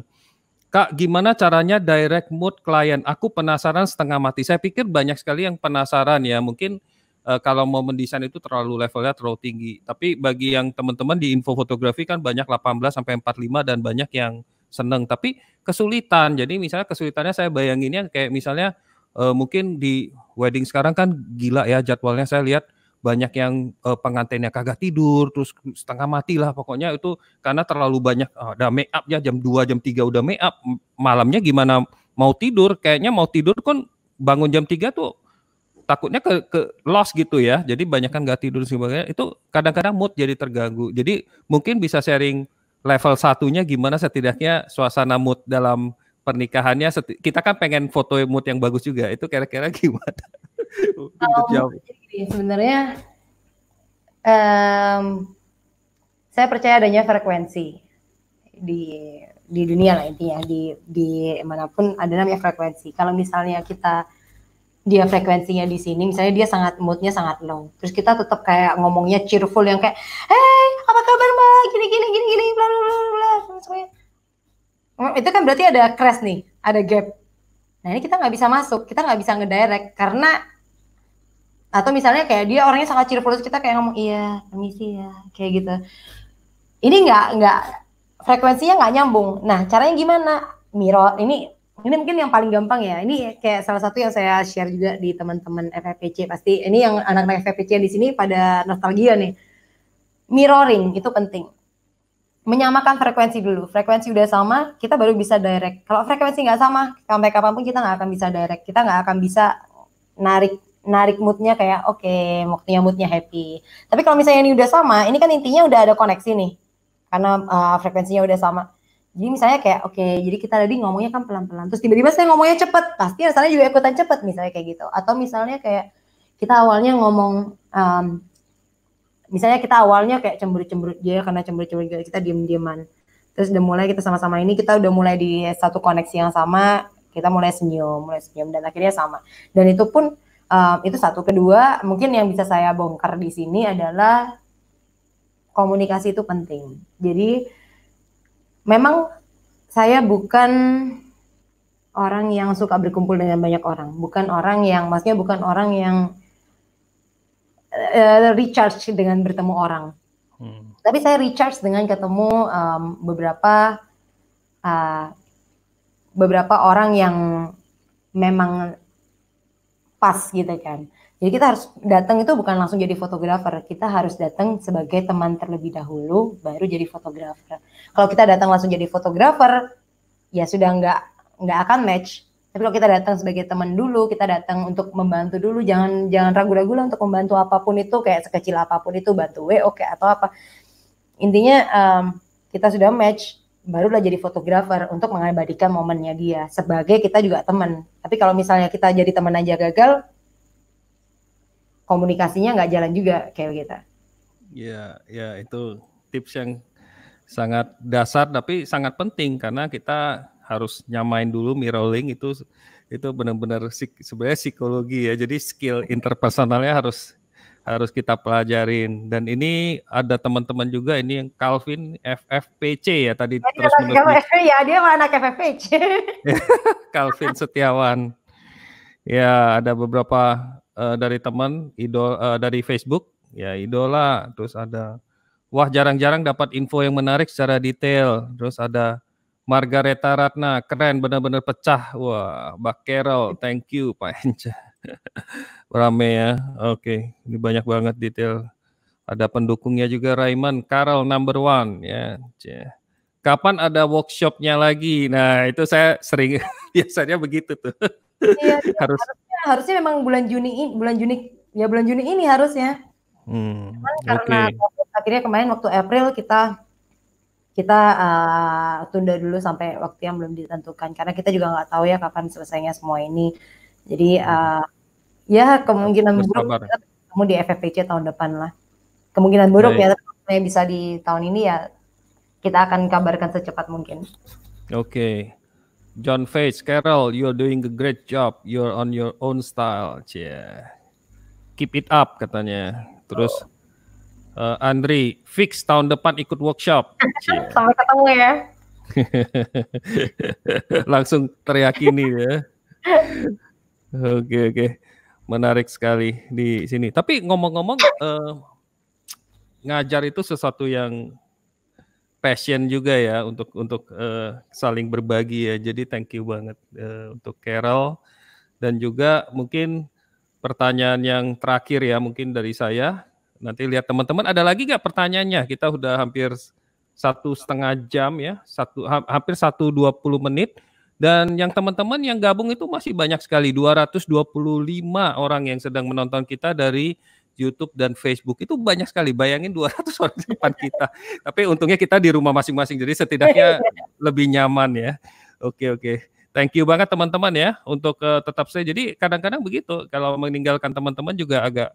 Kak, gimana caranya direct mood klien? Aku penasaran setengah mati. Saya pikir banyak sekali yang penasaran ya. Mungkin uh, kalau mau mendesain itu terlalu levelnya terlalu tinggi. Tapi bagi yang teman-teman di info fotografi kan banyak 18 sampai 45 dan banyak yang seneng tapi kesulitan. Jadi misalnya kesulitannya saya bayanginnya kayak misalnya uh, mungkin di wedding sekarang kan gila ya jadwalnya saya lihat banyak yang uh, eh, pengantinnya kagak tidur terus setengah mati lah pokoknya itu karena terlalu banyak uh, ada make up ya jam 2 jam 3 udah make up malamnya gimana mau tidur kayaknya mau tidur kan bangun jam 3 tuh takutnya ke, ke loss gitu ya. Jadi banyak kan nggak tidur sebagainya. Itu kadang-kadang mood jadi terganggu. Jadi mungkin bisa sharing level satunya gimana setidaknya suasana mood dalam pernikahannya kita kan pengen foto mood yang bagus juga itu kira-kira gimana um, sebenarnya um, saya percaya adanya frekuensi di di dunia lah intinya di di manapun ada namanya frekuensi kalau misalnya kita dia frekuensinya di sini misalnya dia sangat moodnya sangat low terus kita tetap kayak ngomongnya cheerful yang kayak hey apa kabar mbak gini gini gini gini bla bla bla bla semuanya oh, itu kan berarti ada crash nih ada gap nah ini kita nggak bisa masuk kita nggak bisa ngedirect karena atau misalnya kayak dia orangnya sangat cheerful terus kita kayak ngomong iya permisi ya kayak gitu ini nggak nggak frekuensinya nggak nyambung nah caranya gimana mirror ini ini mungkin yang paling gampang ya. Ini kayak salah satu yang saya share juga di teman-teman FFPC. Pasti ini yang anak-anak FFPC di sini pada nostalgia nih. Mirroring itu penting. Menyamakan frekuensi dulu. Frekuensi udah sama, kita baru bisa direct. Kalau frekuensi nggak sama, sampai kapanpun kita nggak akan bisa direct. Kita nggak akan bisa narik narik moodnya kayak oke okay, waktunya moodnya happy. Tapi kalau misalnya ini udah sama, ini kan intinya udah ada koneksi nih, karena uh, frekuensinya udah sama. Jadi misalnya kayak oke, okay, jadi kita tadi ngomongnya kan pelan-pelan. Terus tiba-tiba saya ngomongnya cepet, pasti rasanya juga ikutan cepet misalnya kayak gitu. Atau misalnya kayak kita awalnya ngomong, um, misalnya kita awalnya kayak cemburu-cemburu dia karena cemburu cemberut kita diem-dieman. Terus udah mulai kita sama-sama ini kita udah mulai di satu koneksi yang sama, kita mulai senyum, mulai senyum dan akhirnya sama. Dan itu pun um, itu satu. Kedua, mungkin yang bisa saya bongkar di sini adalah komunikasi itu penting. Jadi memang saya bukan orang yang suka berkumpul dengan banyak orang, bukan orang yang maksudnya bukan orang yang uh, recharge dengan bertemu orang. Hmm. Tapi saya recharge dengan ketemu um, beberapa uh, beberapa orang yang memang pas gitu kan. Jadi kita harus datang itu bukan langsung jadi fotografer, kita harus datang sebagai teman terlebih dahulu, baru jadi fotografer. Kalau kita datang langsung jadi fotografer, ya sudah nggak nggak akan match. Tapi kalau kita datang sebagai teman dulu, kita datang untuk membantu dulu, jangan jangan ragu-ragu lah untuk membantu apapun itu, kayak sekecil apapun itu, bantu we, oke okay, atau apa. Intinya um, kita sudah match, barulah jadi fotografer untuk mengabadikan momennya dia. Sebagai kita juga teman. Tapi kalau misalnya kita jadi teman aja gagal, komunikasinya nggak jalan juga kayak kita. Gitu. Ya, ya itu tips yang sangat dasar tapi sangat penting karena kita harus nyamain dulu mirroring itu itu benar-benar sebenarnya psikologi ya. Jadi skill interpersonalnya harus harus kita pelajarin dan ini ada teman-teman juga ini yang Calvin FFPC ya tadi ya, terus menurut ya dia anak FFPC Calvin Setiawan ya ada beberapa uh, dari teman idol uh, dari Facebook ya idola terus ada wah jarang-jarang dapat info yang menarik secara detail terus ada Margareta Ratna keren benar-benar pecah wah Mbak Carol thank you Pak Enca rame ya oke okay. ini banyak banget detail ada pendukungnya juga Raymond Carol number one ya yeah kapan ada workshopnya lagi? Nah itu saya sering biasanya begitu tuh. Iya, harus harusnya memang bulan Juni ini, bulan Juni ya bulan Juni ini harusnya. Hmm, karena okay. akhirnya kemarin waktu April kita kita uh, tunda dulu sampai waktu yang belum ditentukan karena kita juga nggak tahu ya kapan selesainya semua ini. Jadi uh, ya kemungkinan buruk kita ketemu di FFPC tahun depan lah. Kemungkinan buruk Baik. ya tapi bisa di tahun ini ya kita akan kabarkan secepat mungkin. Oke. Okay. John Face, Carol, you're doing a great job. You're on your own style. Yeah. Keep it up katanya. Terus oh. uh, Andri, fix tahun depan ikut workshop. Yeah. Sampai ketemu ya. Langsung teriak ini ya. Oke okay, oke. Okay. Menarik sekali di sini. Tapi ngomong-ngomong uh, ngajar itu sesuatu yang passion juga ya untuk untuk uh, saling berbagi ya. Jadi thank you banget uh, untuk Carol dan juga mungkin pertanyaan yang terakhir ya mungkin dari saya. Nanti lihat teman-teman ada lagi nggak pertanyaannya? Kita udah hampir satu setengah jam ya, satu hampir satu dua puluh menit. Dan yang teman-teman yang gabung itu masih banyak sekali 225 orang yang sedang menonton kita dari YouTube dan Facebook itu banyak sekali. Bayangin 200 orang di depan kita. Tapi untungnya kita di rumah masing-masing jadi setidaknya lebih nyaman ya. Oke oke. Thank you banget teman-teman ya untuk uh, tetap saya. Jadi kadang-kadang begitu kalau meninggalkan teman-teman juga agak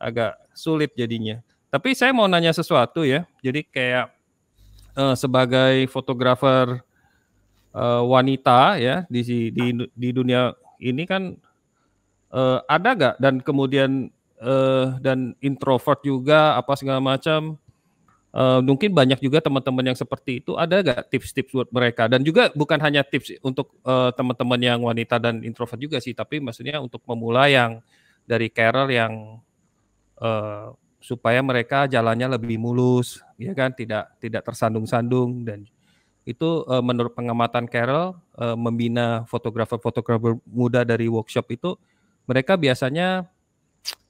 agak sulit jadinya. Tapi saya mau nanya sesuatu ya. Jadi kayak uh, sebagai fotografer uh, wanita ya di di di dunia ini kan uh, ada gak dan kemudian uh, dan introvert juga apa segala macam. Uh, mungkin banyak juga teman-teman yang seperti itu ada gak tips-tips buat mereka dan juga bukan hanya tips untuk uh, teman-teman yang wanita dan introvert juga sih tapi maksudnya untuk pemula yang dari carer yang uh, supaya mereka jalannya lebih mulus ya kan tidak tidak tersandung-sandung dan itu uh, menurut pengamatan Carol uh, membina fotografer-fotografer muda dari workshop itu mereka biasanya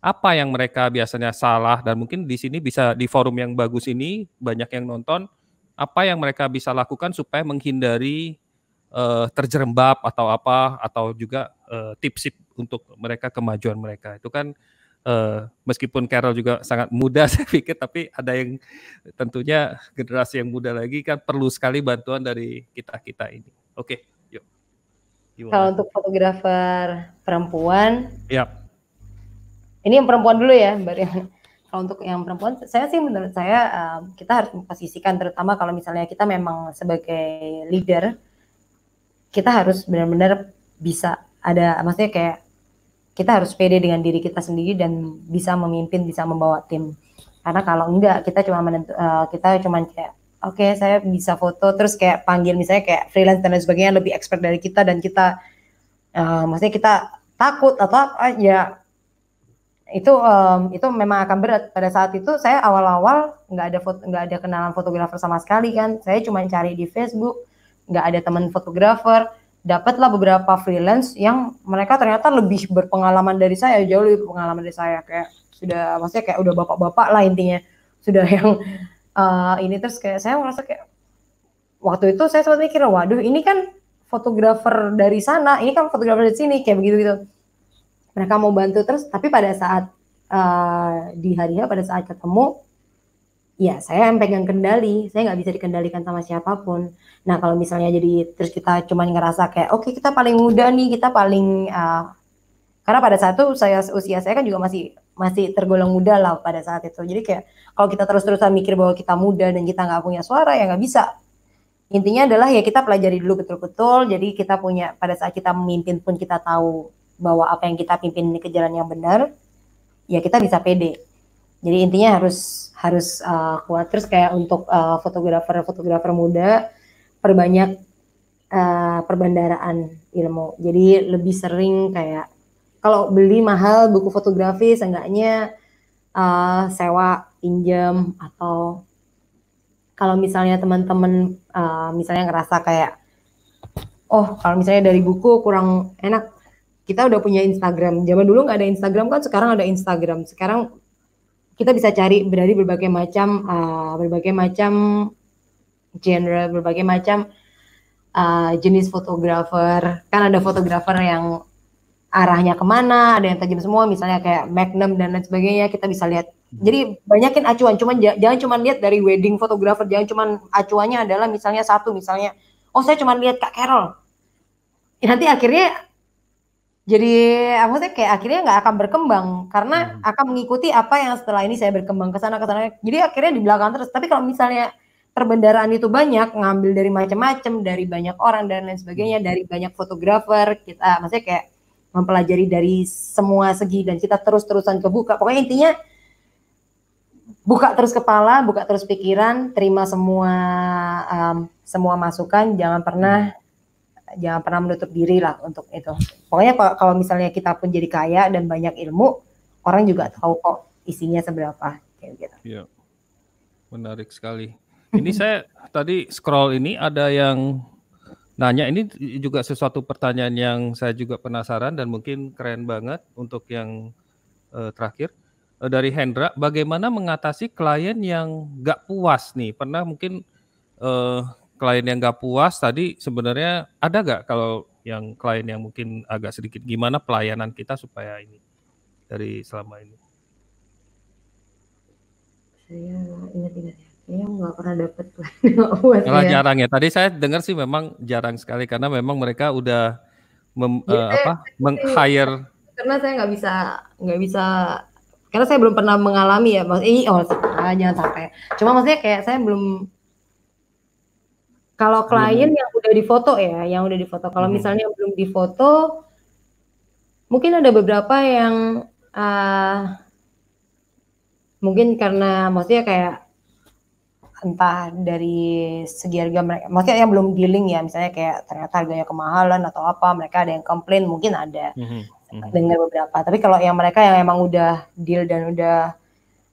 apa yang mereka biasanya salah dan mungkin di sini bisa di forum yang bagus ini banyak yang nonton apa yang mereka bisa lakukan supaya menghindari uh, terjerembab atau apa atau juga uh, eh, tips untuk mereka kemajuan mereka itu kan uh, meskipun Carol juga sangat muda saya pikir tapi ada yang tentunya generasi yang muda lagi kan perlu sekali bantuan dari kita kita ini oke okay, yuk kalau untuk fotografer perempuan yep ya. Ini yang perempuan dulu ya, Mbak Rian. Kalau untuk yang perempuan, saya sih menurut saya uh, kita harus memposisikan terutama kalau misalnya kita memang sebagai leader, kita harus benar-benar bisa ada maksudnya kayak kita harus pede dengan diri kita sendiri dan bisa memimpin, bisa membawa tim. Karena kalau enggak kita cuma menentu, uh, kita cuma kayak oke okay, saya bisa foto terus kayak panggil misalnya kayak freelance dan lain sebagainya lebih expert dari kita dan kita uh, maksudnya kita takut atau apa ya itu um, itu memang akan berat pada saat itu saya awal-awal nggak ada foto nggak ada kenalan fotografer sama sekali kan saya cuma cari di Facebook nggak ada teman fotografer dapatlah beberapa freelance yang mereka ternyata lebih berpengalaman dari saya jauh lebih pengalaman dari saya kayak sudah maksudnya kayak udah bapak-bapak lah intinya sudah yang uh, ini terus kayak saya merasa kayak waktu itu saya sempat mikir waduh ini kan fotografer dari sana ini kan fotografer dari sini kayak begitu gitu mereka mau bantu terus tapi pada saat uh, di hari ya pada saat ketemu ya saya yang pegang kendali saya nggak bisa dikendalikan sama siapapun nah kalau misalnya jadi terus kita cuma ngerasa kayak oke okay, kita paling muda nih kita paling uh, karena pada saat itu saya usia saya kan juga masih masih tergolong muda lah pada saat itu jadi kayak kalau kita terus-terusan mikir bahwa kita muda dan kita nggak punya suara ya nggak bisa intinya adalah ya kita pelajari dulu betul-betul jadi kita punya pada saat kita memimpin pun kita tahu bahwa apa yang kita pimpin ini ke jalan yang benar, ya kita bisa pede. Jadi intinya harus harus uh, kuat terus kayak untuk fotografer-fotografer eh, uh, muda perbanyak uh, perbandaraan ilmu. Jadi lebih sering kayak kalau beli mahal buku fotografi seenggaknya uh, sewa, pinjam atau kalau misalnya teman-teman uh, misalnya ngerasa kayak oh kalau misalnya dari buku kurang enak kita udah punya Instagram. Zaman dulu nggak ada Instagram kan, sekarang ada Instagram. Sekarang kita bisa cari dari berbagai macam uh, berbagai macam genre, berbagai macam uh, jenis fotografer. Kan ada fotografer yang arahnya kemana, ada yang tajam semua, misalnya kayak Magnum dan lain sebagainya. Kita bisa lihat. Hmm. Jadi banyakin acuan, cuman jangan cuma lihat dari wedding fotografer, jangan cuma acuannya adalah misalnya satu, misalnya, oh saya cuma lihat Kak Carol. nanti akhirnya jadi aku tuh kayak akhirnya nggak akan berkembang karena hmm. akan mengikuti apa yang setelah ini saya berkembang ke sana ke sana. Jadi akhirnya di belakang terus. Tapi kalau misalnya perbendaraan itu banyak ngambil dari macam-macam dari banyak orang dan lain sebagainya hmm. dari banyak fotografer kita maksudnya kayak mempelajari dari semua segi dan kita terus-terusan kebuka pokoknya intinya buka terus kepala buka terus pikiran terima semua um, semua masukan jangan pernah hmm jangan pernah menutup diri lah untuk itu. Pokoknya kalau misalnya kita pun jadi kaya dan banyak ilmu, orang juga tahu kok isinya seberapa kayak gitu. Iya. Menarik sekali. Ini saya tadi scroll ini ada yang nanya ini juga sesuatu pertanyaan yang saya juga penasaran dan mungkin keren banget untuk yang uh, terakhir uh, dari Hendra bagaimana mengatasi klien yang gak puas nih pernah mungkin uh, klien yang nggak puas tadi sebenarnya ada nggak kalau yang klien yang mungkin agak sedikit gimana pelayanan kita supaya ini dari selama ini? Saya ingat-ingat ya, saya nggak pernah dapet puas. ya. jarang ya. Tadi saya dengar sih memang jarang sekali karena memang mereka udah mem, ya, uh, apa iya, iya. meng hire. Karena saya nggak bisa nggak bisa karena saya belum pernah mengalami ya maksudnya oh jangan sampai cuma maksudnya kayak saya belum kalau hmm. klien yang udah difoto ya, yang udah difoto. Kalau hmm. misalnya belum difoto, mungkin ada beberapa yang uh, mungkin karena maksudnya kayak entah dari segi harga mereka, maksudnya yang belum dealing ya, misalnya kayak ternyata harganya kemahalan atau apa, mereka ada yang komplain mungkin ada hmm. hmm, hmm. dengar beberapa. Tapi kalau yang mereka yang emang udah deal dan udah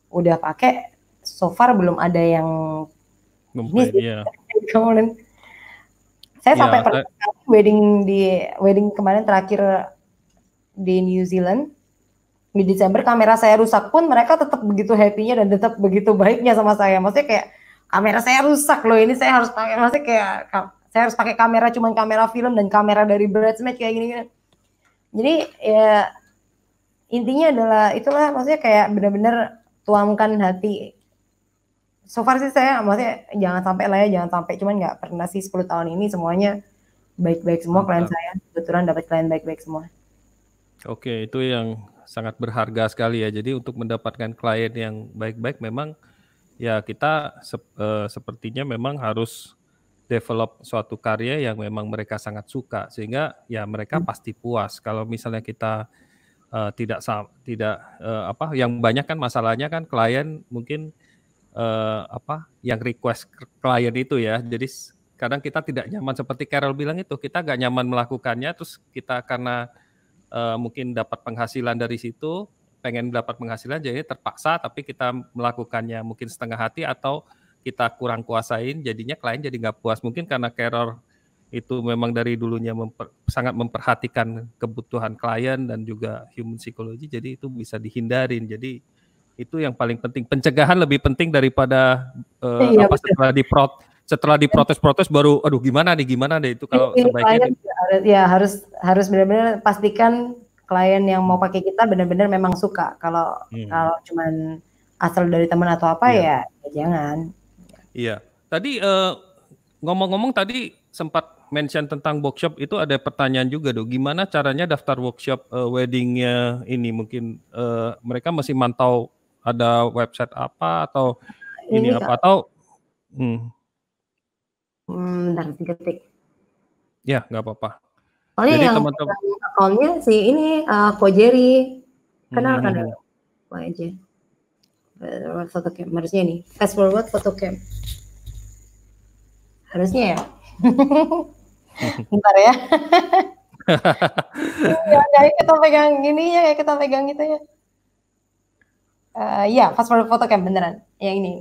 udah pakai, so far belum ada yang Ngumpulin, iya. kemarin. saya yeah, sampai pernah eh. wedding di wedding kemarin terakhir di New Zealand di Desember kamera saya rusak pun mereka tetap begitu happy-nya dan tetap begitu baiknya sama saya. Maksudnya kayak kamera saya rusak loh ini saya harus pakai maksudnya kayak saya harus pakai kamera cuman kamera film dan kamera dari bridesmaid kayak gini-gini. Jadi ya intinya adalah itulah maksudnya kayak benar-benar tuangkan hati so far sih saya maksudnya jangan sampai lah ya jangan sampai cuman nggak pernah sih 10 tahun ini semuanya baik-baik semua klien saya kebetulan dapat klien baik-baik semua oke itu yang sangat berharga sekali ya jadi untuk mendapatkan klien yang baik-baik memang ya kita sep, uh, sepertinya memang harus develop suatu karya yang memang mereka sangat suka sehingga ya mereka hmm. pasti puas kalau misalnya kita uh, tidak tidak uh, apa yang banyak kan masalahnya kan klien mungkin uh, apa yang request klien itu ya. Jadi kadang kita tidak nyaman seperti Carol bilang itu, kita gak nyaman melakukannya. Terus kita karena uh, mungkin dapat penghasilan dari situ, pengen dapat penghasilan jadi terpaksa, tapi kita melakukannya mungkin setengah hati atau kita kurang kuasain, jadinya klien jadi nggak puas. Mungkin karena Carol itu memang dari dulunya memper, sangat memperhatikan kebutuhan klien dan juga human psychology jadi itu bisa dihindarin jadi itu yang paling penting. Pencegahan lebih penting daripada uh, iya, apa betul. setelah diprot setelah diprotes-protes baru aduh gimana nih gimana deh itu kalau Ini iya, sebaiknya klien, gitu. ya, ya harus harus benar-benar pastikan klien yang mau pakai kita benar-benar memang suka kalau hmm. kalau cuman asal dari teman atau apa iya. ya, ya jangan iya tadi ngomong eh, ngomong-ngomong tadi sempat mention tentang workshop itu ada pertanyaan juga dong gimana caranya daftar workshop uh, weddingnya ini mungkin uh, mereka masih mantau ada website apa atau ini, ini apa atau hmm. hmm bentar tiga detik ya nggak apa-apa oh iya, Jadi teman-teman akunnya si ini uh, eh, Kojeri kenal kan hmm. kan apa ya? aja foto cam harusnya nih fast forward foto cam harusnya ya bentar ya ya kayak kita pegang ini ya kayak kita pegang itu ya Uh, ya, fast forward photo cam beneran. Yang ini.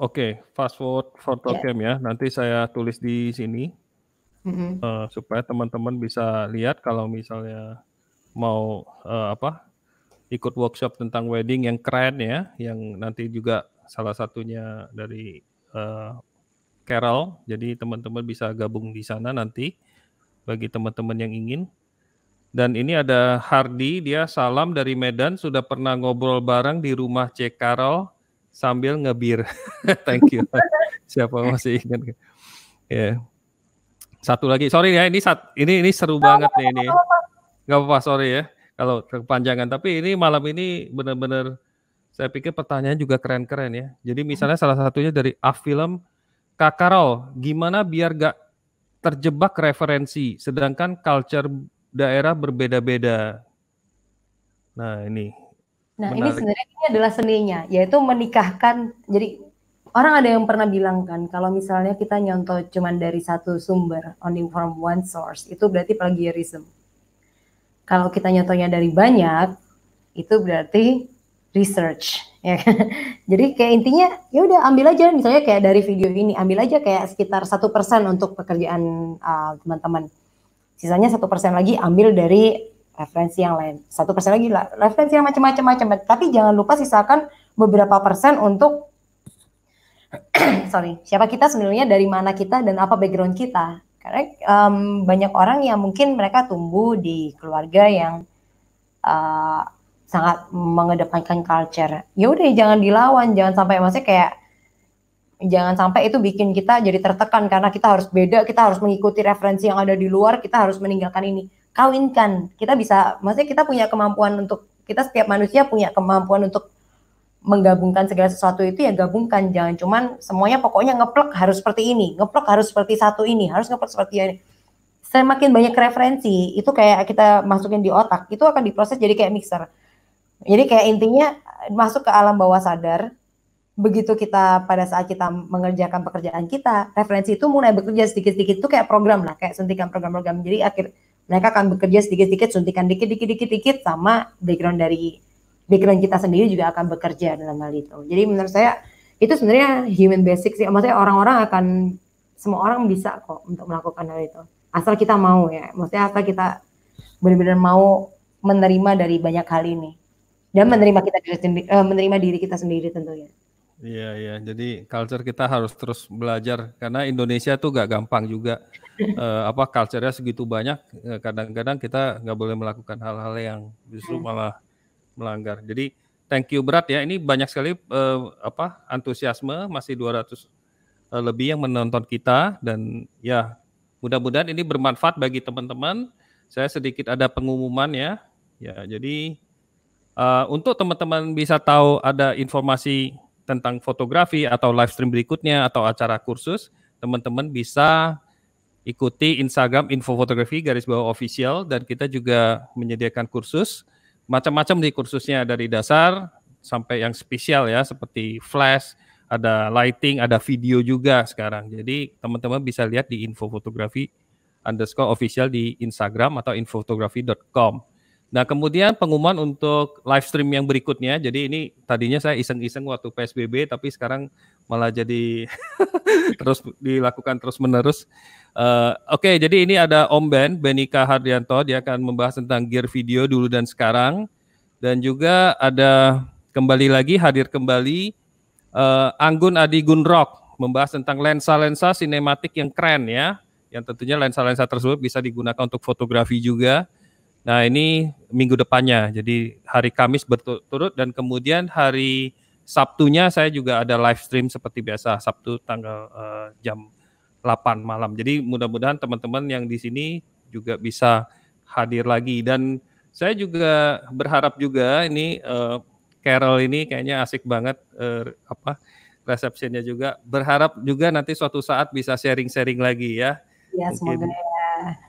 Oke, okay, fast forward photo yeah. ya. Nanti saya tulis di sini mm-hmm. uh, supaya teman-teman bisa lihat kalau misalnya mau uh, apa ikut workshop tentang wedding yang keren ya, yang nanti juga salah satunya dari uh, Carol. Jadi teman-teman bisa gabung di sana nanti bagi teman-teman yang ingin. Dan ini ada Hardi, dia salam dari Medan, sudah pernah ngobrol bareng di rumah C. Carol sambil ngebir. Thank you. Siapa masih ingat? Ya. Yeah. Satu lagi, sorry ya, ini sat, ini ini seru oh, banget nih ini. Gak apa-apa, sorry ya kalau kepanjangan. Tapi ini malam ini benar-benar saya pikir pertanyaan juga keren-keren ya. Jadi misalnya salah satunya dari A Film, Kak Carol, gimana biar gak terjebak referensi, sedangkan culture daerah berbeda-beda. Nah, ini. Nah, menarik. ini sebenarnya ini adalah seninya, yaitu menikahkan. Jadi orang ada yang pernah bilang kan, kalau misalnya kita nyontoh cuma dari satu sumber, only from one source, itu berarti plagiarism. Kalau kita nyontohnya dari banyak, itu berarti research. Ya kan? Jadi kayak intinya, ya udah ambil aja, misalnya kayak dari video ini, ambil aja kayak sekitar satu persen untuk pekerjaan uh, teman-teman. Uh, teman -teman sisanya satu persen lagi ambil dari referensi yang lain satu persen lagi lah referensi yang macam-macam macam tapi jangan lupa sisakan beberapa persen untuk sorry siapa kita sebenarnya dari mana kita dan apa background kita karena um, banyak orang yang mungkin mereka tumbuh di keluarga yang uh, sangat mengedepankan culture ya udah jangan dilawan jangan sampai maksudnya kayak jangan sampai itu bikin kita jadi tertekan karena kita harus beda, kita harus mengikuti referensi yang ada di luar, kita harus meninggalkan ini. Kawinkan, kita bisa, maksudnya kita punya kemampuan untuk, kita setiap manusia punya kemampuan untuk menggabungkan segala sesuatu itu ya gabungkan, jangan cuman semuanya pokoknya ngeplek harus seperti ini, ngeplek harus seperti satu ini, harus ngeplek seperti ini. Semakin banyak referensi, itu kayak kita masukin di otak, itu akan diproses jadi kayak mixer. Jadi kayak intinya masuk ke alam bawah sadar, begitu kita pada saat kita mengerjakan pekerjaan kita, referensi itu mulai bekerja sedikit-sedikit itu kayak program lah, kayak suntikan program-program. Jadi akhir mereka akan bekerja sedikit-sedikit, suntikan dikit-dikit-dikit-dikit sama background dari background kita sendiri juga akan bekerja dalam hal itu. Jadi menurut saya itu sebenarnya human basic sih. Maksudnya orang-orang akan semua orang bisa kok untuk melakukan hal itu. Asal kita mau ya. Maksudnya asal kita benar-benar mau menerima dari banyak hal ini dan menerima kita eh, menerima diri kita sendiri tentunya. Iya iya, jadi culture kita harus terus belajar karena Indonesia tuh gak gampang juga uh, apa culture-nya segitu banyak. Eh, kadang-kadang kita nggak boleh melakukan hal-hal yang justru hmm. malah melanggar. Jadi thank you berat ya. Ini banyak sekali uh, apa antusiasme masih 200 uh, lebih yang menonton kita dan ya mudah-mudahan ini bermanfaat bagi teman-teman. Saya sedikit ada pengumuman ya. Ya, jadi uh, untuk teman-teman bisa tahu ada informasi tentang fotografi atau live stream berikutnya atau acara kursus, teman-teman bisa ikuti Instagram info fotografi garis bawah official dan kita juga menyediakan kursus macam-macam di kursusnya dari dasar sampai yang spesial ya seperti flash, ada lighting, ada video juga sekarang. Jadi teman-teman bisa lihat di info fotografi underscore official di Instagram atau infotografi.com. Nah, kemudian pengumuman untuk live stream yang berikutnya. Jadi ini tadinya saya iseng-iseng waktu PSBB tapi sekarang malah jadi terus dilakukan terus-menerus. Uh, Oke, okay, jadi ini ada Om Ben, Benika Hardianto, dia akan membahas tentang gear video dulu dan sekarang. Dan juga ada kembali lagi hadir kembali uh, Anggun Adi Gunrok membahas tentang lensa-lensa sinematik yang keren ya. Yang tentunya lensa-lensa tersebut bisa digunakan untuk fotografi juga Nah, ini minggu depannya. Jadi hari Kamis berturut-turut dan kemudian hari Sabtunya saya juga ada live stream seperti biasa Sabtu tanggal uh, jam 8 malam. Jadi mudah-mudahan teman-teman yang di sini juga bisa hadir lagi dan saya juga berharap juga ini uh, Carol ini kayaknya asik banget uh, apa resepsinya juga. Berharap juga nanti suatu saat bisa sharing-sharing lagi ya. Iya, ya, semoga Mungkin.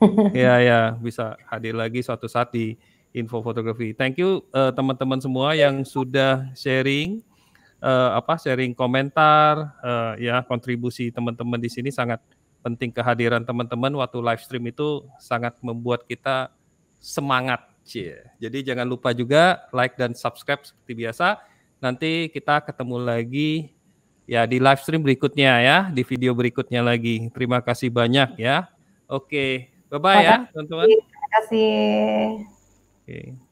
ya ya bisa hadir lagi suatu saat di Info Fotografi. Thank you eh, teman-teman uh, semua yang sudah sharing uh, apa sharing komentar uh, ya kontribusi teman-teman di sini sangat penting kehadiran teman-teman waktu live stream itu sangat membuat kita semangat. Cie. Jadi jangan lupa juga like dan subscribe seperti biasa. Nanti kita ketemu lagi ya di live stream berikutnya ya, di video berikutnya lagi. Terima kasih banyak ya. Oke, bye bye ya teman-teman. Terima kasih. Oke.